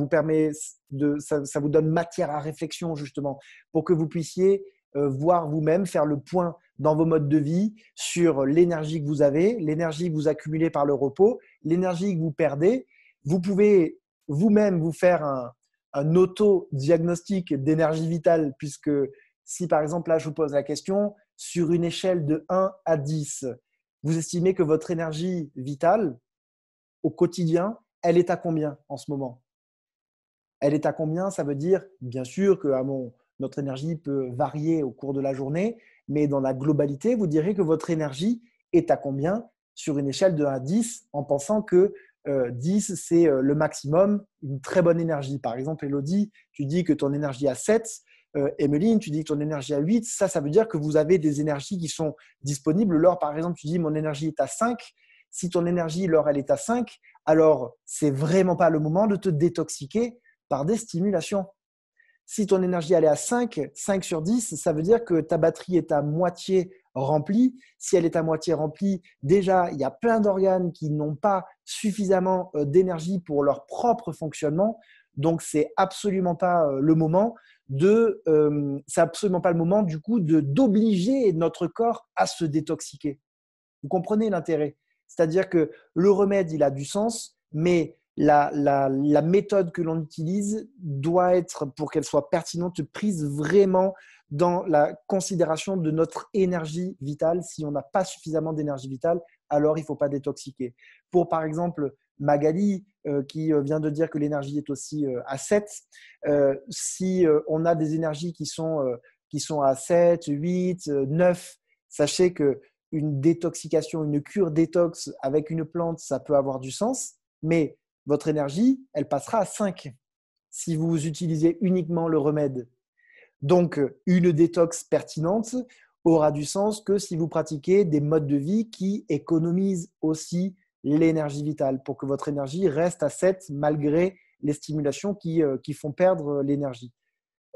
vous donne matière à réflexion justement pour que vous puissiez euh, voir vous-même, faire le point dans vos modes de vie sur l'énergie que vous avez, l'énergie que vous accumulez par le repos, l'énergie que vous perdez. Vous pouvez vous-même vous faire un, un auto-diagnostic d'énergie vitale puisque si par exemple là je vous pose la question, sur une échelle de 1 à 10, vous estimez que votre énergie vitale au quotidien, elle est à combien en ce moment elle est à combien Ça veut dire, bien sûr, que notre énergie peut varier au cours de la journée, mais dans la globalité, vous direz que votre énergie est à combien sur une échelle de 1 à 10 en pensant que 10, euh, c'est euh, le maximum, une très bonne énergie. Par exemple, Elodie, tu dis que ton énergie est à 7, euh, Emeline, tu dis que ton énergie à 8, ça, ça veut dire que vous avez des énergies qui sont disponibles. Lors, par exemple, tu dis mon énergie est à 5. Si ton énergie, lors elle est à 5, alors c'est vraiment pas le moment de te détoxiquer par des stimulations. Si ton énergie allait est à 5, 5 sur 10, ça veut dire que ta batterie est à moitié remplie. Si elle est à moitié remplie, déjà, il y a plein d'organes qui n'ont pas suffisamment euh, d'énergie pour leur propre fonctionnement. Donc, c'est absolument pas euh, le moment de, euh, c'est absolument pas le moment du coup de d'obliger notre corps à se détoxiquer. Vous comprenez l'intérêt C'est-à-dire que le remède, il a du sens, mais la, méthode que l'on utilise doit être, pour qu'elle soit pertinente, prise vraiment dans la considération de notre énergie vitale. Si on n'a pas suffisamment d'énergie vitale, alors il ne faut pas détoxiquer. Pour, par exemple, Magali, euh, qui euh, vient de dire que l'énergie est aussi euh, à 7, si on a des énergies qui sont, à 7, 8, 9, sachez que une détoxication, une cure détox avec une plante, ça peut avoir du sens, mais votre énergie, elle passera à 5 si vous utilisez uniquement le remède. Donc, une détox pertinente aura du sens que si vous pratiquez des modes de vie qui économisent aussi l'énergie vitale pour que votre énergie reste à 7 malgré les stimulations qui, euh, font perdre l'énergie.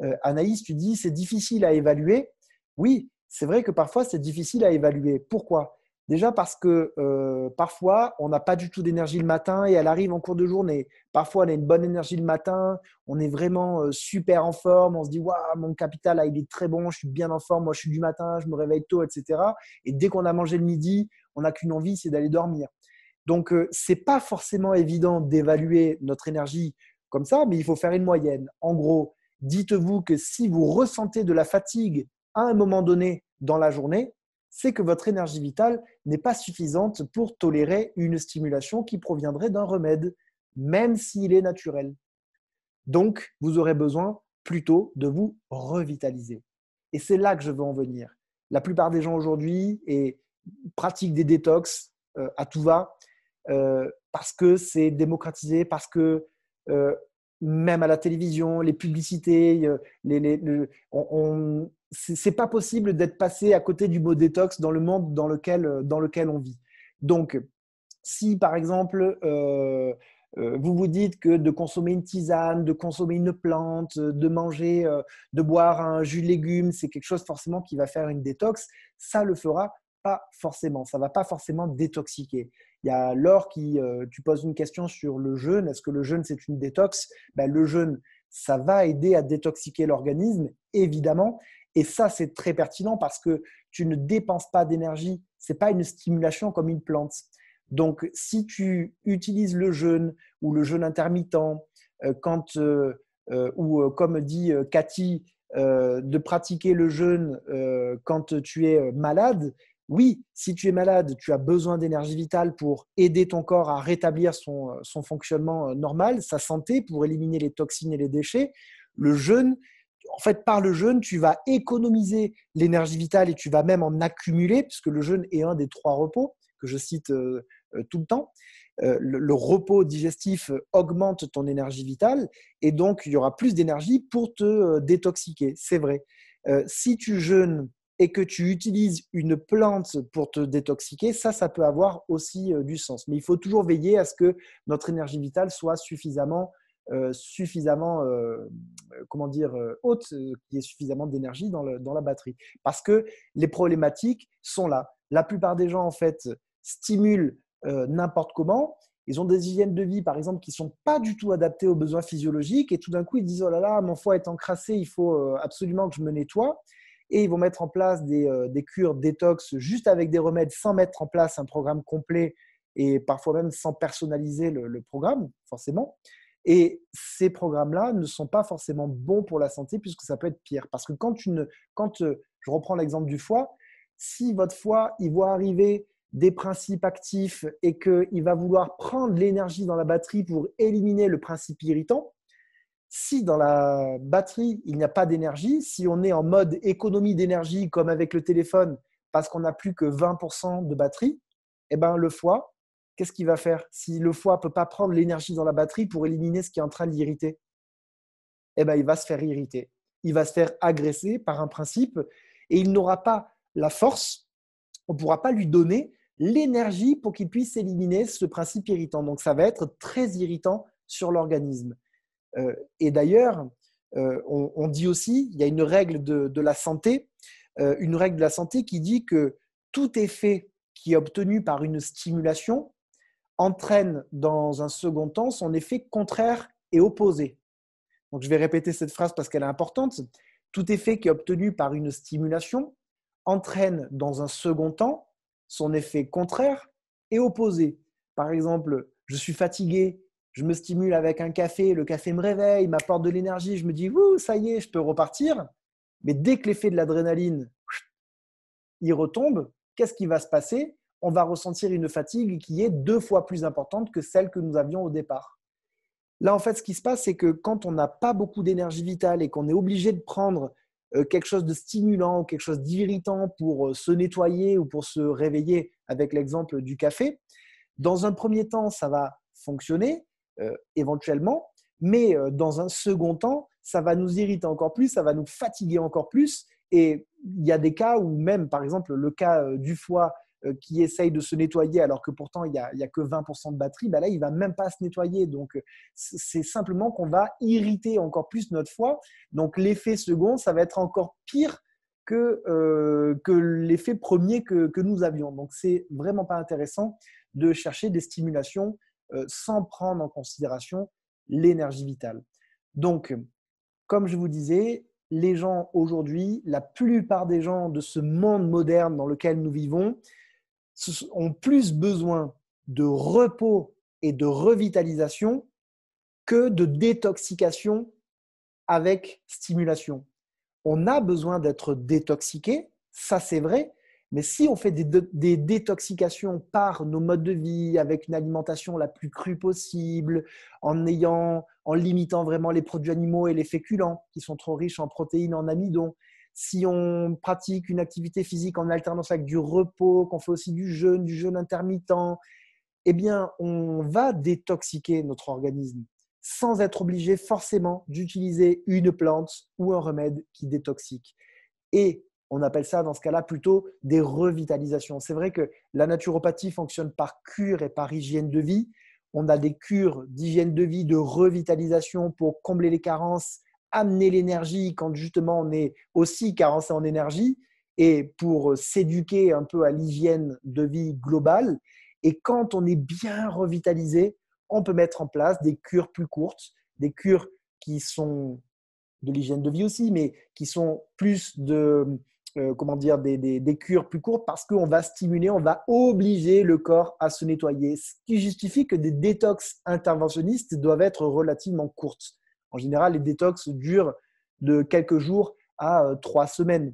Euh, Anaïs, tu dis c'est difficile à évaluer. Oui, c'est vrai que parfois c'est difficile à évaluer. Pourquoi Déjà parce que euh, parfois, on n'a pas du tout d'énergie le matin et elle arrive en cours de journée. Parfois, on a une bonne énergie le matin, on est vraiment euh, super en forme, on se dit, waouh, mon capital, il est très bon, je suis bien en forme, moi, je suis du matin, je me réveille tôt, etc. Et dès qu'on a mangé le midi, on n'a qu'une envie, c'est d'aller dormir. Donc, euh, ce n'est pas forcément évident d'évaluer notre énergie comme ça, mais il faut faire une moyenne. En gros, dites-vous que si vous ressentez de la fatigue à un moment donné dans la journée, c'est que votre énergie vitale n'est pas suffisante pour tolérer une stimulation qui proviendrait d'un remède, même s'il est naturel. Donc, vous aurez besoin plutôt de vous revitaliser. Et c'est là que je veux en venir. La plupart des gens aujourd'hui pratiquent des détox euh, à tout va euh, parce que c'est démocratisé, parce que euh, même à la télévision, les publicités, euh, les, les, c'est pas possible d'être passé à côté du mot détox dans le monde dans lequel, euh, on vit. Donc, si par exemple, euh, vous vous dites que de consommer une tisane, de consommer une plante, de manger, de boire un jus de légumes, c'est quelque chose forcément qui va faire une détox, ça le fera pas forcément, ça va pas forcément détoxiquer. Il y a Laure qui, euh, tu poses une question sur le jeûne, est-ce que le jeûne c'est une détox ben, Le jeûne, ça va aider à détoxiquer l'organisme, évidemment. Et ça, c'est très pertinent parce que tu ne dépenses pas d'énergie. C'est pas une stimulation comme une plante. Donc, si tu utilises le jeûne ou le jeûne intermittent, euh, quand, euh, ou comme dit Cathy, de pratiquer le jeûne quand tu es malade, oui, si tu es malade, tu as besoin d'énergie vitale pour aider ton corps à rétablir son, euh, fonctionnement euh, normal, sa santé, pour éliminer les toxines et les déchets. Le jeûne, en fait, par le jeûne, tu vas économiser l'énergie vitale et tu vas même en accumuler, puisque le jeûne est un des trois repos que je cite euh, tout le temps. le, le, repos digestif augmente ton énergie vitale et donc il y aura plus d'énergie pour te détoxiquer, c'est vrai. si tu jeûnes et que tu utilises une plante pour te détoxiquer, ça, ça peut avoir aussi euh, du sens. Mais il faut toujours veiller à ce que notre énergie vitale soit suffisamment, euh, suffisamment euh, comment dire, haute, qui qu'il y ait suffisamment d'énergie dans, la batterie. Parce que les problématiques sont là. La plupart des gens, en fait, stimulent n'importe comment. Ils ont des hygiènes de vie, par exemple, qui ne sont pas du tout adaptées aux besoins physiologiques. Et tout d'un coup, ils disent, oh là là, mon foie est encrassé, il faut absolument que je me nettoie et ils vont mettre en place des, euh, des cures détox juste avec des remèdes sans mettre en place un programme complet et parfois même sans personnaliser le, programme, forcément. Et ces programmes-là ne sont pas forcément bons pour la santé puisque ça peut être pire. Parce que quand, euh, je reprends l'exemple du foie, si votre foie, il voit arriver des principes actifs et qu'il va vouloir prendre l'énergie dans la batterie pour éliminer le principe irritant, si dans la batterie, il n'y a pas d'énergie, si on est en mode économie d'énergie comme avec le téléphone, parce qu'on n'a plus que 20% de batterie, eh ben, le foie, qu'est-ce qu'il va faire Si le foie ne peut pas prendre l'énergie dans la batterie pour éliminer ce qui est en train de l'irriter, eh ben, il va se faire irriter. Il va se faire agresser par un principe et il n'aura pas la force, on ne pourra pas lui donner l'énergie pour qu'il puisse éliminer ce principe irritant. Donc ça va être très irritant sur l'organisme. Euh, et d'ailleurs, euh, on, dit aussi, il y a une règle de, de la santé, euh, une règle de la santé qui dit que tout effet qui est obtenu par une stimulation entraîne dans un second temps son effet contraire et opposé. Donc je vais répéter cette phrase parce qu'elle est importante. Tout effet qui est obtenu par une stimulation entraîne dans un second temps son effet contraire et opposé. Par exemple, je suis fatigué je me stimule avec un café, le café me réveille, m'apporte de l'énergie, je me dis, Ouh, ça y est, je peux repartir. Mais dès que l'effet de l'adrénaline, il retombe, qu'est-ce qui va se passer On va ressentir une fatigue qui est deux fois plus importante que celle que nous avions au départ. Là, en fait, ce qui se passe, c'est que quand on n'a pas beaucoup d'énergie vitale et qu'on est obligé de prendre euh, quelque chose de stimulant ou quelque chose d'irritant pour euh, se nettoyer ou pour se réveiller, avec l'exemple du café, dans un premier temps, ça va fonctionner, euh, éventuellement, mais euh, dans un second temps, ça va nous irriter encore plus, ça va nous fatiguer encore plus. Et il y a des cas où même, par exemple, le cas euh, du foie qui essaye de se nettoyer alors que pourtant il n'y a, que 20% de batterie, ben là il va même pas se nettoyer. Donc c'est simplement qu'on va irriter encore plus notre foie. Donc l'effet second, ça va être encore pire que, l'effet premier que, que, nous avions. Donc c'est vraiment pas intéressant de chercher des stimulations euh, sans prendre en considération l'énergie vitale. Donc, comme je vous disais, les gens aujourd'hui, la plupart des gens de ce monde moderne dans lequel nous vivons, ont plus besoin de repos et de revitalisation que de détoxication avec stimulation. On a besoin d'être détoxiqué, ça c'est vrai, mais si on fait des, détoxications par nos modes de vie, avec une alimentation la plus crue possible, en, ayant, en limitant vraiment les produits animaux et les féculents qui sont trop riches en protéines, en amidon, si on pratique une activité physique en alternance avec du repos, qu'on fait aussi du jeûne, du jeûne intermittent, eh bien, on va détoxiquer notre organisme sans être obligé forcément d'utiliser une plante ou un remède qui détoxique. Et on appelle ça dans ce cas-là plutôt des revitalisations. C'est vrai que la naturopathie fonctionne par cure et par hygiène de vie. On a des cures d'hygiène de vie, de revitalisation pour combler les carences, amener l'énergie quand justement on est aussi carencé en énergie et pour s'éduquer un peu à l'hygiène de vie globale. Et quand on est bien revitalisé, on peut mettre en place des cures plus courtes, des cures qui sont de l'hygiène de vie aussi, mais qui sont plus de, euh, comment dire, des, cures plus courtes parce qu'on va stimuler, on va obliger le corps à se nettoyer, ce qui justifie que des détox interventionnistes doivent être relativement courtes. En général, les détox durent de quelques jours à euh, trois semaines.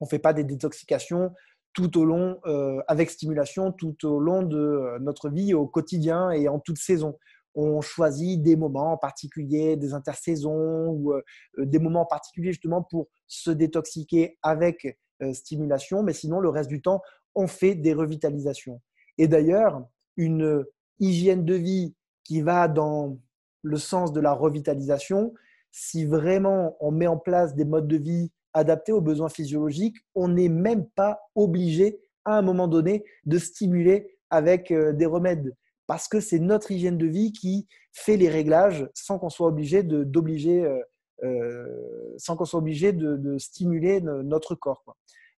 On ne fait pas des détoxications tout au long, euh, avec stimulation, tout au long de notre vie au quotidien et en toute saison on choisit des moments particuliers, des intersaisons ou euh, euh, des moments particuliers justement pour se détoxiquer avec euh, stimulation, mais sinon le reste du temps, on fait des revitalisations. Et d'ailleurs, une hygiène de vie qui va dans le sens de la revitalisation, si vraiment on met en place des modes de vie adaptés aux besoins physiologiques, on n'est même pas obligé à un moment donné de stimuler avec des remèdes parce que c'est notre hygiène de vie qui fait les réglages sans qu'on soit obligé de d'obliger euh, euh, sans qu'on soit obligé de, stimuler notre corps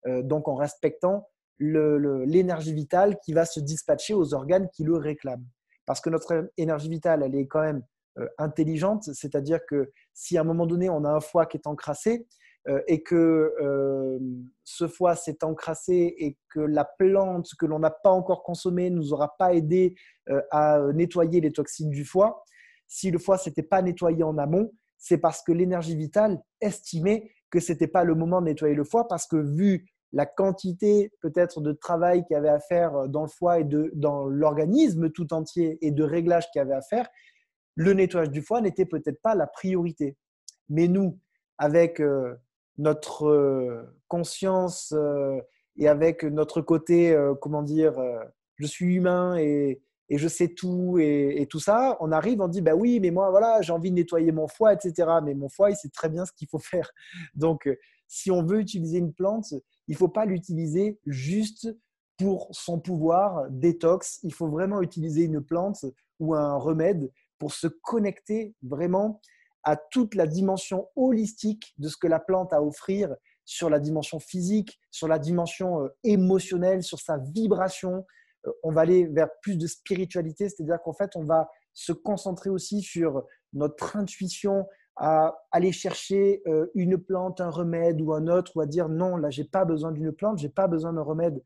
euh, donc en respectant l'énergie vitale qui va se dispatcher aux organes qui le réclament parce que notre énergie vitale elle est quand même intelligente c'est à dire que si à un moment donné on a un foie qui est encrassé euh, et que euh, ce foie s'est encrassé et que la plante que l'on n'a pas encore consommée ne nous aura pas aidé euh, à nettoyer les toxines du foie, si le foie s'était pas nettoyé en amont, c'est parce que l'énergie vitale estimait que ce n'était pas le moment de nettoyer le foie parce que vu la quantité peut-être de travail qu'il y avait à faire dans le foie et de, dans l'organisme tout entier et de réglages qu'il y avait à faire, le nettoyage du foie n'était peut-être pas la priorité. Mais nous, avec notre euh, conscience euh, et avec notre côté, euh, comment dire, je suis humain et, et je sais tout et, tout ça, on arrive, on dit, bah oui, mais moi, voilà, j'ai envie de nettoyer mon foie, etc. Mais mon foie, il sait très bien ce qu'il faut faire. Donc, si on veut utiliser une plante, il ne faut pas l'utiliser juste pour son pouvoir détox. Il faut vraiment utiliser une plante ou un remède pour se connecter vraiment à toute la dimension holistique de ce que la plante a à offrir sur la dimension physique, sur la dimension euh, émotionnelle, sur sa vibration. Euh, on va aller vers plus de spiritualité, c'est-à-dire qu'en fait, on va se concentrer aussi sur notre intuition à aller chercher euh, une plante, un remède ou un autre, ou à dire non, là, j'ai pas besoin d'une plante, j'ai pas besoin d'un remède,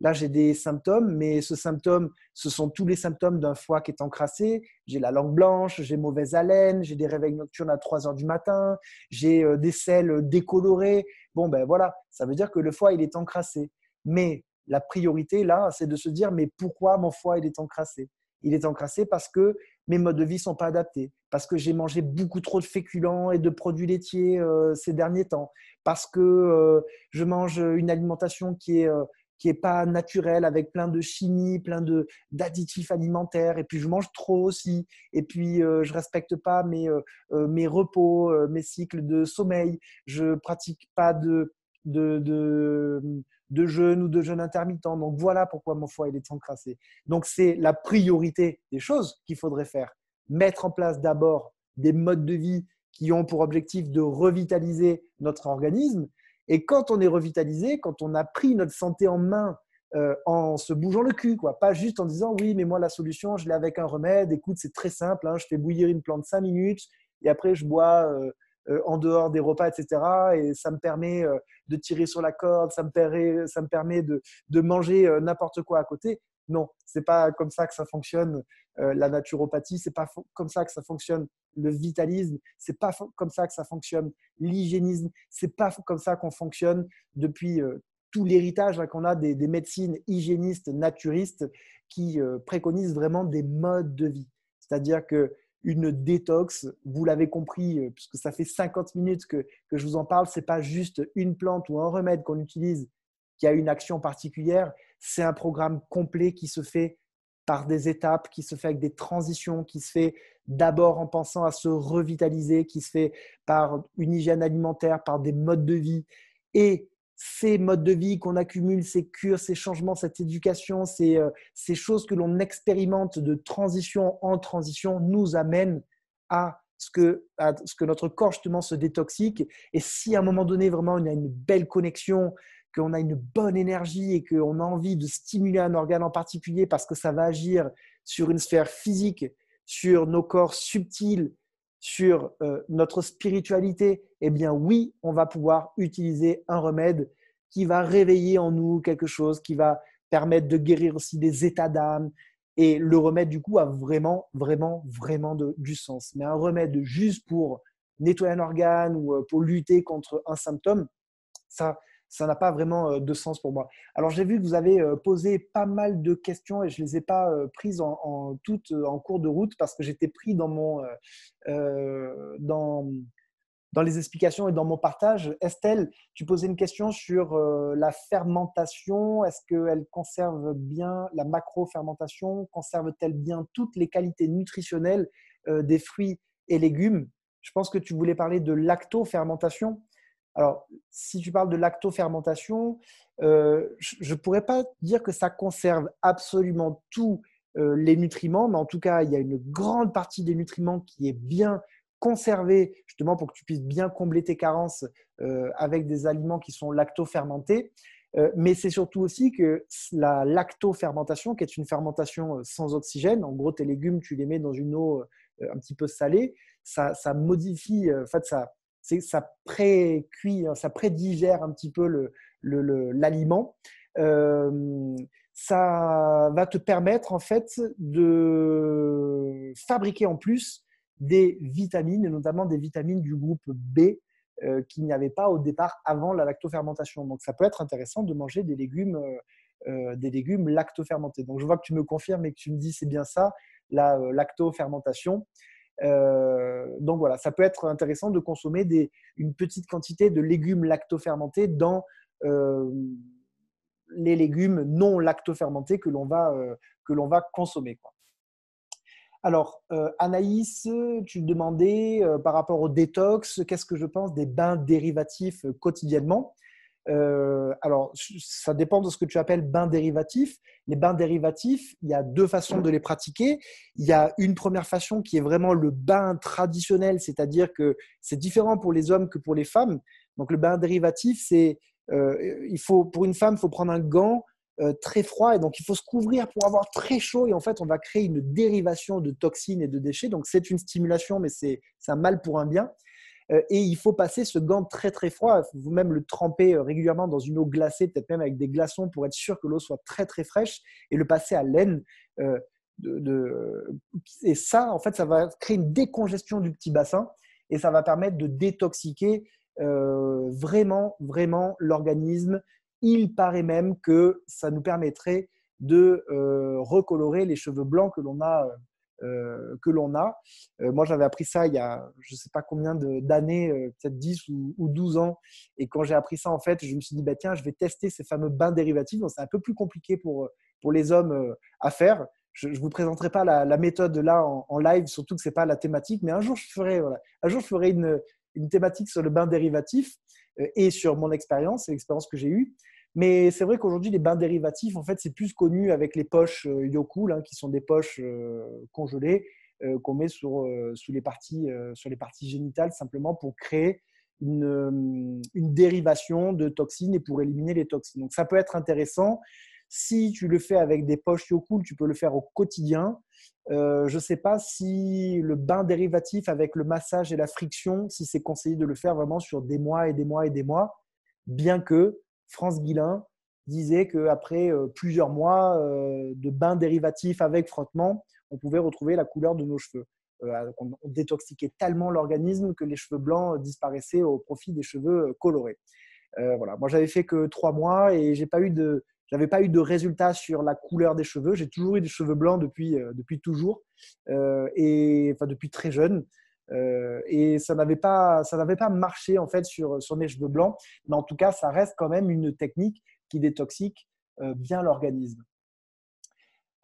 là j'ai des symptômes, mais ce symptôme, ce sont tous les symptômes d'un foie qui est encrassé. J'ai la langue blanche, j'ai mauvaise haleine, j'ai des réveils nocturnes à 3 heures du matin, j'ai euh, des selles décolorées. Bon, ben voilà, ça veut dire que le foie, il est encrassé. Mais la priorité, là, c'est de se dire, mais pourquoi mon foie, il est encrassé Il est encrassé parce que mes modes de vie sont pas adaptés, parce que j'ai mangé beaucoup trop de féculents et de produits laitiers euh, ces derniers temps, parce que euh, je mange une alimentation qui est qui est pas naturel, avec plein de chimie, plein de d'additifs alimentaires. Et puis je mange trop aussi. Et puis je euh, je respecte pas mes euh, euh, mes repos, mes cycles de sommeil. Je pratique pas de de, de jeûne ou de jeûne intermittent. Donc voilà pourquoi mon foie il est encrassé. Donc c'est la priorité des choses qu'il faudrait faire. Mettre en place d'abord des modes de vie qui ont pour objectif de revitaliser notre organisme et quand on est revitalisé, quand on a pris notre santé en main, euh, en se bougeant le cul, quoi. Pas juste en disant oui, mais moi la solution, je l'ai avec un remède. Écoute, c'est très simple. Hein, je fais bouillir une plante 5 minutes et après je bois euh, euh, en dehors des repas, etc. Et ça me permet de tirer sur la corde, ça me permet, de manger n'importe quoi à côté. Non, c'est pas comme ça que ça fonctionne. Euh, la naturopathie, c'est pas comme ça que ça fonctionne. Le vitalisme, c'est pas comme ça que ça fonctionne. L'hygiénisme, c'est pas comme ça qu'on fonctionne depuis euh, tout l'héritage hein, qu'on a des, médecines hygiénistes, naturistes, qui euh, préconisent vraiment des modes de vie. C'est-à-dire que une détox, vous l'avez compris, puisque ça fait 50 minutes que, que je vous en parle, n'est pas juste une plante ou un remède qu'on utilise qui a une action particulière, c'est un programme complet qui se fait par des étapes, qui se fait avec des transitions, qui se fait d'abord en pensant à se revitaliser, qui se fait par une hygiène alimentaire, par des modes de vie. Et ces modes de vie qu'on accumule, ces cures, ces changements, cette éducation, ces, euh, choses que l'on expérimente de transition en transition nous amènent à ce que, notre corps justement se détoxique. Et si à un moment donné, vraiment, on a une belle connexion, qu'on a une bonne énergie et qu'on a envie de stimuler un organe en particulier parce que ça va agir sur une sphère physique, sur nos corps subtils, sur euh, notre spiritualité, eh bien oui, on va pouvoir utiliser un remède qui va réveiller en nous quelque chose, qui va permettre de guérir aussi des états d'âme. Et le remède, du coup, a vraiment, vraiment, vraiment du sens. Mais un remède juste pour nettoyer un organe ou euh, pour lutter contre un symptôme, ça, ça n'a pas vraiment euh, de sens pour moi. Alors j'ai vu que vous avez euh, posé pas mal de questions et je ne les ai pas euh, prises en, toutes en cours de route parce que j'étais pris dans mon dans dans les explications et dans mon partage. Estelle, tu posais une question sur la fermentation. Est-ce qu'elle conserve bien la macro-fermentation Conserve-t-elle bien toutes les qualités nutritionnelles des fruits et légumes Je pense que tu voulais parler de lacto-fermentation. Alors, si tu parles de lactofermentation, euh, je ne pourrais pas dire que ça conserve absolument tous euh, les nutriments, mais en tout cas, il y a une grande partie des nutriments qui est bien conservée, justement pour que tu puisses bien combler tes carences euh, avec des aliments qui sont lactofermentés. mais c'est surtout aussi que la lactofermentation, qui est une fermentation sans oxygène, en gros, tes légumes, tu les mets dans une eau un petit peu salée, ça, ça modifie, en fait, ça, ça pré-cuit, hein, ça prédigère un petit peu l'aliment. Euh, ça va te permettre en fait de fabriquer en plus des vitamines, notamment des vitamines du groupe B euh, qu'il n'y avait pas au départ avant la lactofermentation. Donc ça peut être intéressant de manger des légumes, euh, des légumes lactofermentés. Donc je vois que tu me confirmes et que tu me dis c'est bien ça, la lactofermentation. Euh, donc voilà, ça peut être intéressant de consommer une petite quantité de légumes lactofermentés dans euh, les légumes non lactofermentés que l'on va, euh, consommer. Alors, Anaïs, tu demandais par rapport au détox, qu'est-ce que je pense des bains dérivatifs quotidiennement euh, alors ça dépend de ce que tu appelles bain dérivatif. Les bains dérivatifs, il y a deux façons de les pratiquer. Il y a une première façon qui est vraiment le bain traditionnel, c'est-à-dire que c'est différent pour les hommes que pour les femmes. Donc le bain dérivatif, c'est euh, il faut pour une femme, il faut prendre un gant euh, très froid et donc il faut se couvrir pour avoir très chaud et en fait on va créer une dérivation de toxines et de déchets. Donc c'est une stimulation, mais c'est un mal pour un bien. Euh, et il faut passer ce gant très très froid. Vous-même le tremper euh, régulièrement dans une eau glacée, peut-être même avec des glaçons pour être sûr que l'eau soit très très fraîche et le passer à laine. Euh, de, et ça, en fait, ça va créer une décongestion du petit bassin et ça va permettre de détoxiquer vraiment, vraiment l'organisme. Il paraît même que ça nous permettrait de recolorer les cheveux blancs que l'on a euh, que l'on a. Euh, moi, j'avais appris ça il y a je ne sais pas combien d'années, euh, peut-être 10 ou, 12 ans. Et quand j'ai appris ça, en fait, je me suis dit, bah, tiens, je vais tester ces fameux bains dérivatifs. c'est un peu plus compliqué pour, pour les hommes à faire. Je ne vous présenterai pas la, méthode là en, live, surtout que ce n'est pas la thématique, mais un jour, je ferai, voilà, un jour, je ferai une, une thématique sur le bain dérivatif et sur mon expérience l'expérience que j'ai eue. Mais c'est vrai qu'aujourd'hui, les bains dérivatifs, en fait, c'est plus connu avec les poches euh, Yoku, hein, qui sont des poches euh, congelées euh, qu'on met sur, les parties, sur les parties génitales simplement pour créer une, une, dérivation de toxines et pour éliminer les toxines. Donc, ça peut être intéressant. Si tu le fais avec des poches Yoku, tu peux le faire au quotidien. je ne sais pas si le bain dérivatif avec le massage et la friction, si c'est conseillé de le faire vraiment sur des mois et des mois et des mois, bien que France Guilin disait qu'après euh, plusieurs mois euh, de bains dérivatifs avec frottement, on pouvait retrouver la couleur de nos cheveux. Euh, on, détoxiquait tellement l'organisme que les cheveux blancs disparaissaient au profit des cheveux colorés. voilà. Moi, j'avais fait que trois mois et j'ai pas eu de, pas eu de résultat sur la couleur des cheveux. J'ai toujours eu des cheveux blancs depuis, toujours et enfin depuis très jeune. Euh, et ça n'avait pas, marché en fait sur, mes cheveux blancs. Mais en tout cas, ça reste quand même une technique qui détoxique euh, bien l'organisme.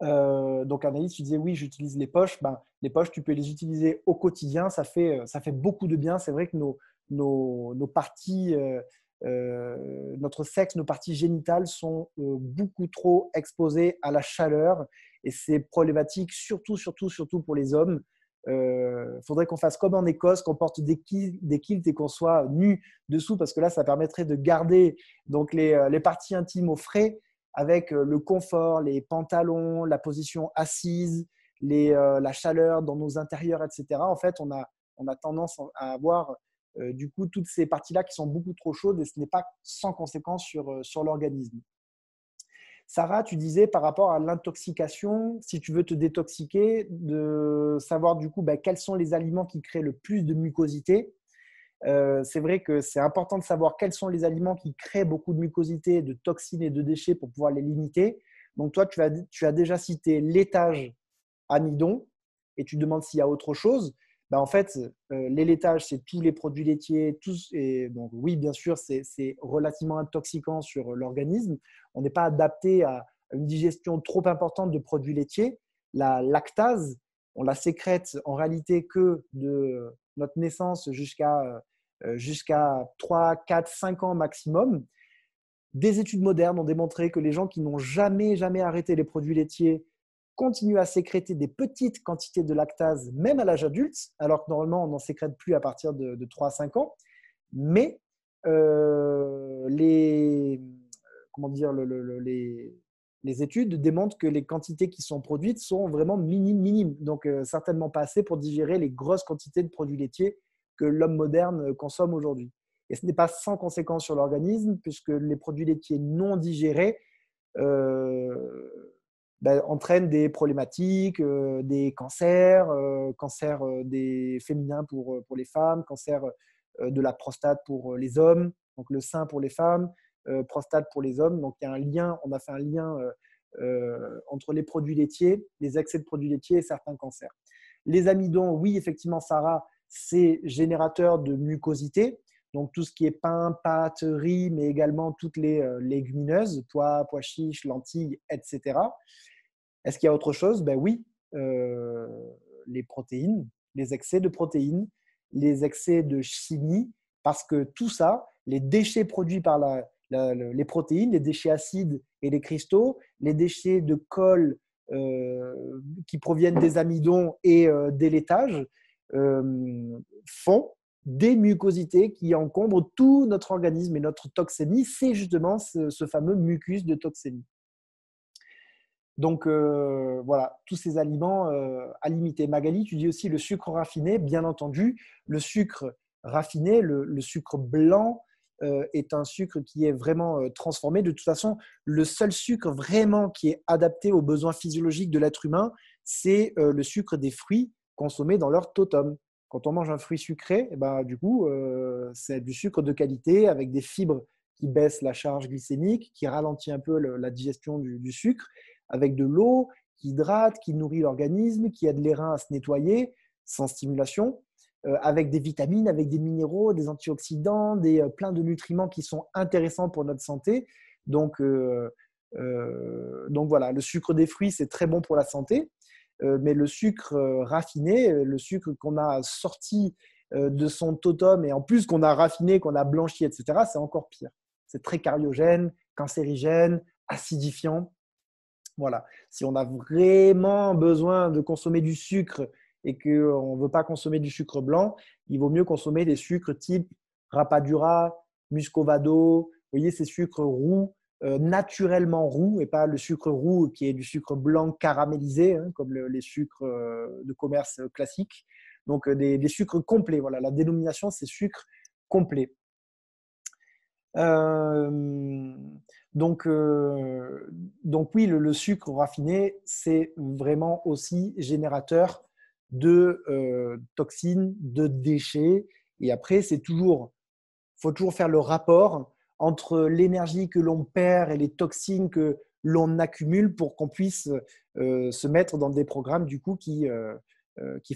Euh, donc, Annalise, tu disais oui, j'utilise les poches. Ben, les poches, tu peux les utiliser au quotidien. Ça fait, beaucoup de bien. C'est vrai que nos, parties, notre sexe, nos parties génitales sont beaucoup trop exposées à la chaleur et c'est problématique, surtout, surtout, surtout pour les hommes. Il euh, faudrait qu'on fasse comme en Écosse, qu'on porte des, kilts, et qu'on soit nu dessous, parce que là, ça permettrait de garder donc les, euh, parties intimes au frais avec euh, le confort, les pantalons, la position assise, la chaleur dans nos intérieurs, etc. En fait, on a, tendance à avoir du coup toutes ces parties-là qui sont beaucoup trop chaudes et ce n'est pas sans conséquence sur l'organisme. Sarah, tu disais par rapport à l'intoxication, si tu veux te détoxiquer, de savoir du coup ben, quels sont les aliments qui créent le plus de mucosité. Euh, c'est vrai que c'est important de savoir quels sont les aliments qui créent beaucoup de mucosité, de toxines et de déchets pour pouvoir les limiter. Donc toi, tu as, tu as déjà cité l'étage amidon et tu demandes s'il y a autre chose. Bah, en fait, les euh, laitages, c'est tous les produits laitiers, et oui, bien sûr, c'est relativement intoxicant sur l'organisme. On n'est pas adapté à une digestion trop importante de produits laitiers. La lactase, on la sécrète en réalité que de notre naissance jusqu'à euh, jusqu'à 3, 4, 5 ans maximum. Des études modernes ont démontré que les gens qui n'ont jamais, jamais arrêté les produits laitiers continue à sécréter des petites quantités de lactase, même à l'âge adulte, alors que normalement, on n'en sécrète plus à partir de, de 3 à 5 ans. Mais euh, les, comment dire, les, les, études démontrent que les quantités qui sont produites sont vraiment minimes, minimes. donc euh, certainement pas assez pour digérer les grosses quantités de produits laitiers que l'homme moderne consomme aujourd'hui. Et ce n'est pas sans conséquence sur l'organisme, puisque les produits laitiers non digérés euh, ben, entraîne des problématiques, euh, des cancers, cancers euh, cancer euh, des féminins pour, les femmes, cancer de la prostate pour les hommes, donc le sein pour les femmes, prostate pour les hommes. Donc il y a un lien, on a fait un lien entre les produits laitiers, les excès de produits laitiers et certains cancers. Les amidons, oui, effectivement, Sarah, c'est générateur de mucosité, donc tout ce qui est pain, pâterie riz, mais également toutes les euh, légumineuses, pois, pois chiches, lentilles, etc. Est-ce qu'il y a autre chose Ben oui, euh, les protéines, les excès de protéines, les excès de chimie, parce que tout ça, les déchets produits par les protéines, les déchets acides et les cristaux, les déchets de colle euh, qui proviennent des amidons et des laitages, font des mucosités qui encombrent tout notre organisme. Et notre toxémie, c'est justement ce, fameux mucus de toxémie. Donc euh, voilà, tous ces aliments euh, à limiter. Magali, tu dis aussi le sucre raffiné, bien entendu. Le sucre raffiné, le, sucre blanc euh, est un sucre qui est vraiment transformé. De toute façon, le seul sucre vraiment qui est adapté aux besoins physiologiques de l'être humain, c'est le sucre des fruits consommés dans leur totem. Quand on mange un fruit sucré, eh ben, du coup, euh, c'est du sucre de qualité avec des fibres qui baissent la charge glycémique, qui ralentit un peu la digestion du, sucre, avec de l'eau qui hydrate, qui nourrit l'organisme, qui aide les reins à se nettoyer sans stimulation, euh, avec des vitamines, avec des minéraux, des antioxydants, des, euh, plein de nutriments qui sont intéressants pour notre santé. donc voilà, le sucre des fruits, c'est très bon pour la santé, euh, mais le sucre euh, raffiné, euh, le sucre qu'on a sorti de son totem et en plus qu'on a raffiné, qu'on a blanchi, etc., c'est encore pire. C'est très cariogène, cancérigène, acidifiant. Voilà. Si on a vraiment besoin de consommer du sucre et qu'on ne veut pas consommer du sucre blanc, il vaut mieux consommer des sucres type Rapadura, Muscovado, vous voyez ces sucres roux euh, naturellement roux et pas le sucre roux qui est du sucre blanc caramélisé, hein, comme les sucres euh, de commerce euh, classique. Donc des, sucres complets. Voilà, la dénomination, c'est sucre complet. donc, donc oui, le, le sucre raffiné, c'est vraiment aussi générateur de toxines, de déchets. Et après, c'est toujours, faut toujours faire le rapport entre l'énergie que l'on perd et les toxines que l'on accumule pour qu'on puisse euh, se mettre dans des programmes du coup qui, euh, euh, qui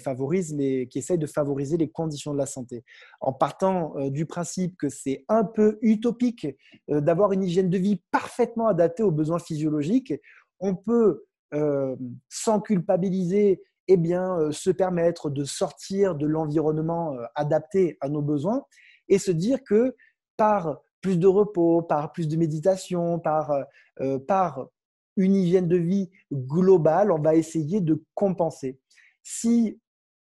les, qui essayent de favoriser les conditions de la santé. En partant du principe que c'est un peu utopique d'avoir une hygiène de vie parfaitement adaptée aux besoins physiologiques, on peut sans culpabiliser eh bien, se permettre de sortir de l'environnement adapté à nos besoins et se dire que par plus de repos, par plus de méditation, euh, euh, par, une hygiène de vie globale, on va essayer de compenser. Si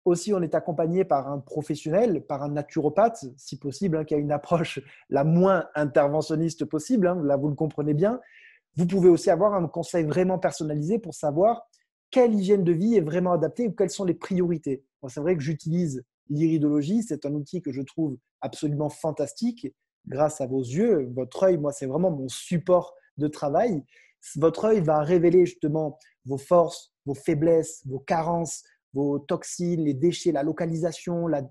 aussi on est accompagné par un professionnel, par un naturopathe, si possible, hein, qui a une approche la moins interventionniste possible, hein, là vous le comprenez bien, vous pouvez aussi avoir un conseil vraiment personnalisé pour savoir quelle hygiène de vie est vraiment adaptée ou quelles sont les priorités. c'est vrai que j'utilise l'iridologie, c'est un outil que je trouve absolument fantastique grâce à vos yeux. Votre œil, moi, c'est vraiment mon support de travail. Votre œil va révéler justement vos forces, vos faiblesses, vos carences, vos toxines, les déchets, la localisation, la,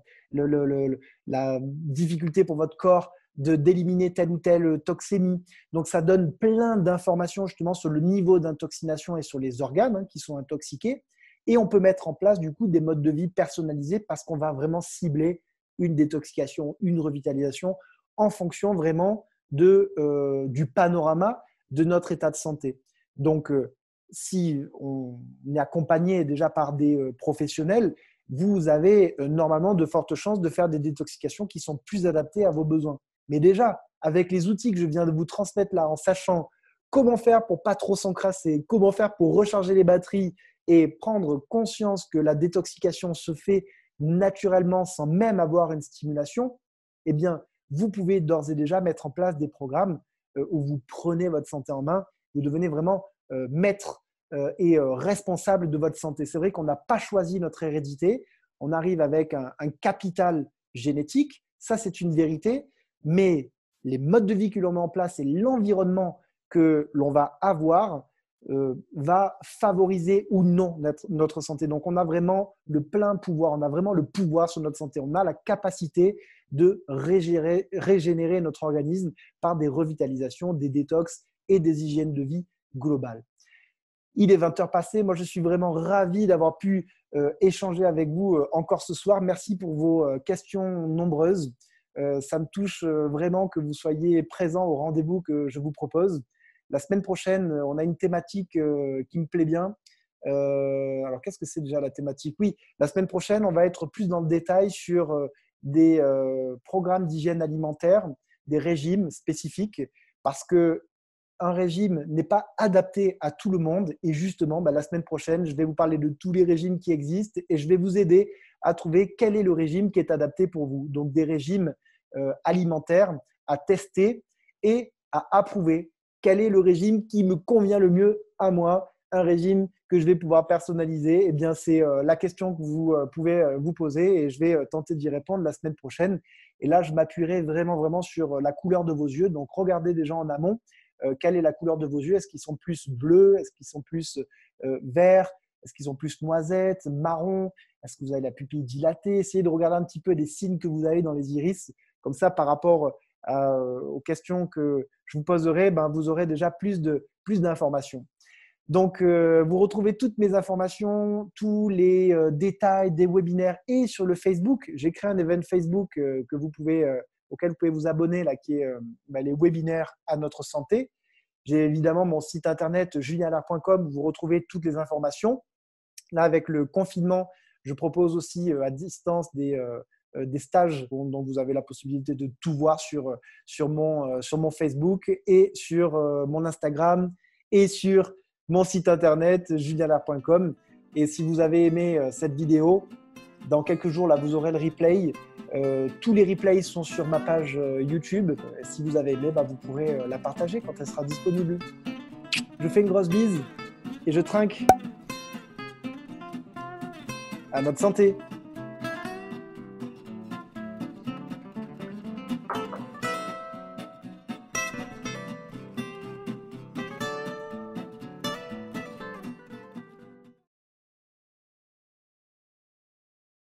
difficulté pour votre corps de d'éliminer telle ou telle toxémie. Donc ça donne plein d'informations justement sur le niveau d'intoxination et sur les organes hein, qui sont intoxiqués. Et on peut mettre en place du coup des modes de vie personnalisés parce qu'on va vraiment cibler une détoxication, une revitalisation en fonction vraiment de, euh, du panorama de notre état de santé. Donc, euh, si on est accompagné déjà par des euh, professionnels, vous avez normalement de fortes chances de faire des détoxications qui sont plus adaptées à vos besoins. Mais déjà, avec les outils que je viens de vous transmettre là, en sachant comment faire pour pas trop s'encrasser, comment faire pour recharger les batteries et prendre conscience que la détoxication se fait naturellement sans même avoir une stimulation, eh bien, vous pouvez d'ores et déjà mettre en place des programmes euh, où vous prenez votre santé en main, vous devenez vraiment euh, maître euh, et responsable de votre santé. C'est vrai qu'on n'a pas choisi notre hérédité, on arrive avec un, capital génétique, ça c'est une vérité, mais les modes de vie que l'on met en place et l'environnement que l'on va avoir va favoriser ou non notre, santé. Donc on a vraiment le plein pouvoir, on a vraiment le pouvoir sur notre santé, on a la capacité de régénérer notre organisme par des revitalisations, des détox et des hygiènes de vie globales. Il est 20h passé. Moi, je suis vraiment ravi d'avoir pu euh, échanger avec vous euh, encore ce soir. Merci pour vos euh, questions nombreuses. ça me touche vraiment que vous soyez présents au rendez-vous que je vous propose. La semaine prochaine, on a une thématique qui me plaît bien. alors, qu'est-ce que c'est déjà la thématique Oui, la semaine prochaine, on va être plus dans le détail sur des euh, programmes d'hygiène alimentaire, des régimes spécifiques, parce que un régime n'est pas adapté à tout le monde. Et justement, bah, la semaine prochaine, je vais vous parler de tous les régimes qui existent et je vais vous aider à trouver quel est le régime qui est adapté pour vous. Donc des régimes euh, alimentaires à tester et à approuver. Quel est le régime qui me convient le mieux à moi Un régime que je vais pouvoir personnaliser eh bien, c'est euh, la question que vous euh, pouvez euh, vous poser et je vais tenter d'y répondre la semaine prochaine. Et là, je m'appuierai vraiment, vraiment sur la couleur de vos yeux. Donc, regardez déjà en amont quelle est la couleur de vos yeux. Est-ce qu'ils sont plus bleus Est-ce qu'ils sont plus verts Est-ce qu'ils ont plus noisettes, marron Est-ce que vous avez la pupille dilatée Essayez de regarder un petit peu les signes que vous avez dans les iris. Comme ça, par rapport aux questions que je vous poserai, ben, vous aurez déjà plus d'informations. Donc, euh, vous retrouvez toutes mes informations, tous les euh, détails des webinaires et sur le Facebook. J'ai créé un événement Facebook euh, que vous pouvez, auquel vous pouvez vous abonner, là, qui est bah, les webinaires à notre santé. J'ai évidemment mon site internet julienallard.com où vous retrouvez toutes les informations. Là, avec le confinement, je propose aussi à distance des, des stages dont vous avez la possibilité de tout voir sur, sur, mon, sur mon Facebook et sur mon Instagram et sur mon site internet juliana.com Et si vous avez aimé euh, cette vidéo, dans quelques jours, là, vous aurez le replay. Euh, tous les replays sont sur ma page euh, YouTube. Si vous avez aimé, bah, vous pourrez la partager quand elle sera disponible. Je fais une grosse bise et je trinque à notre santé.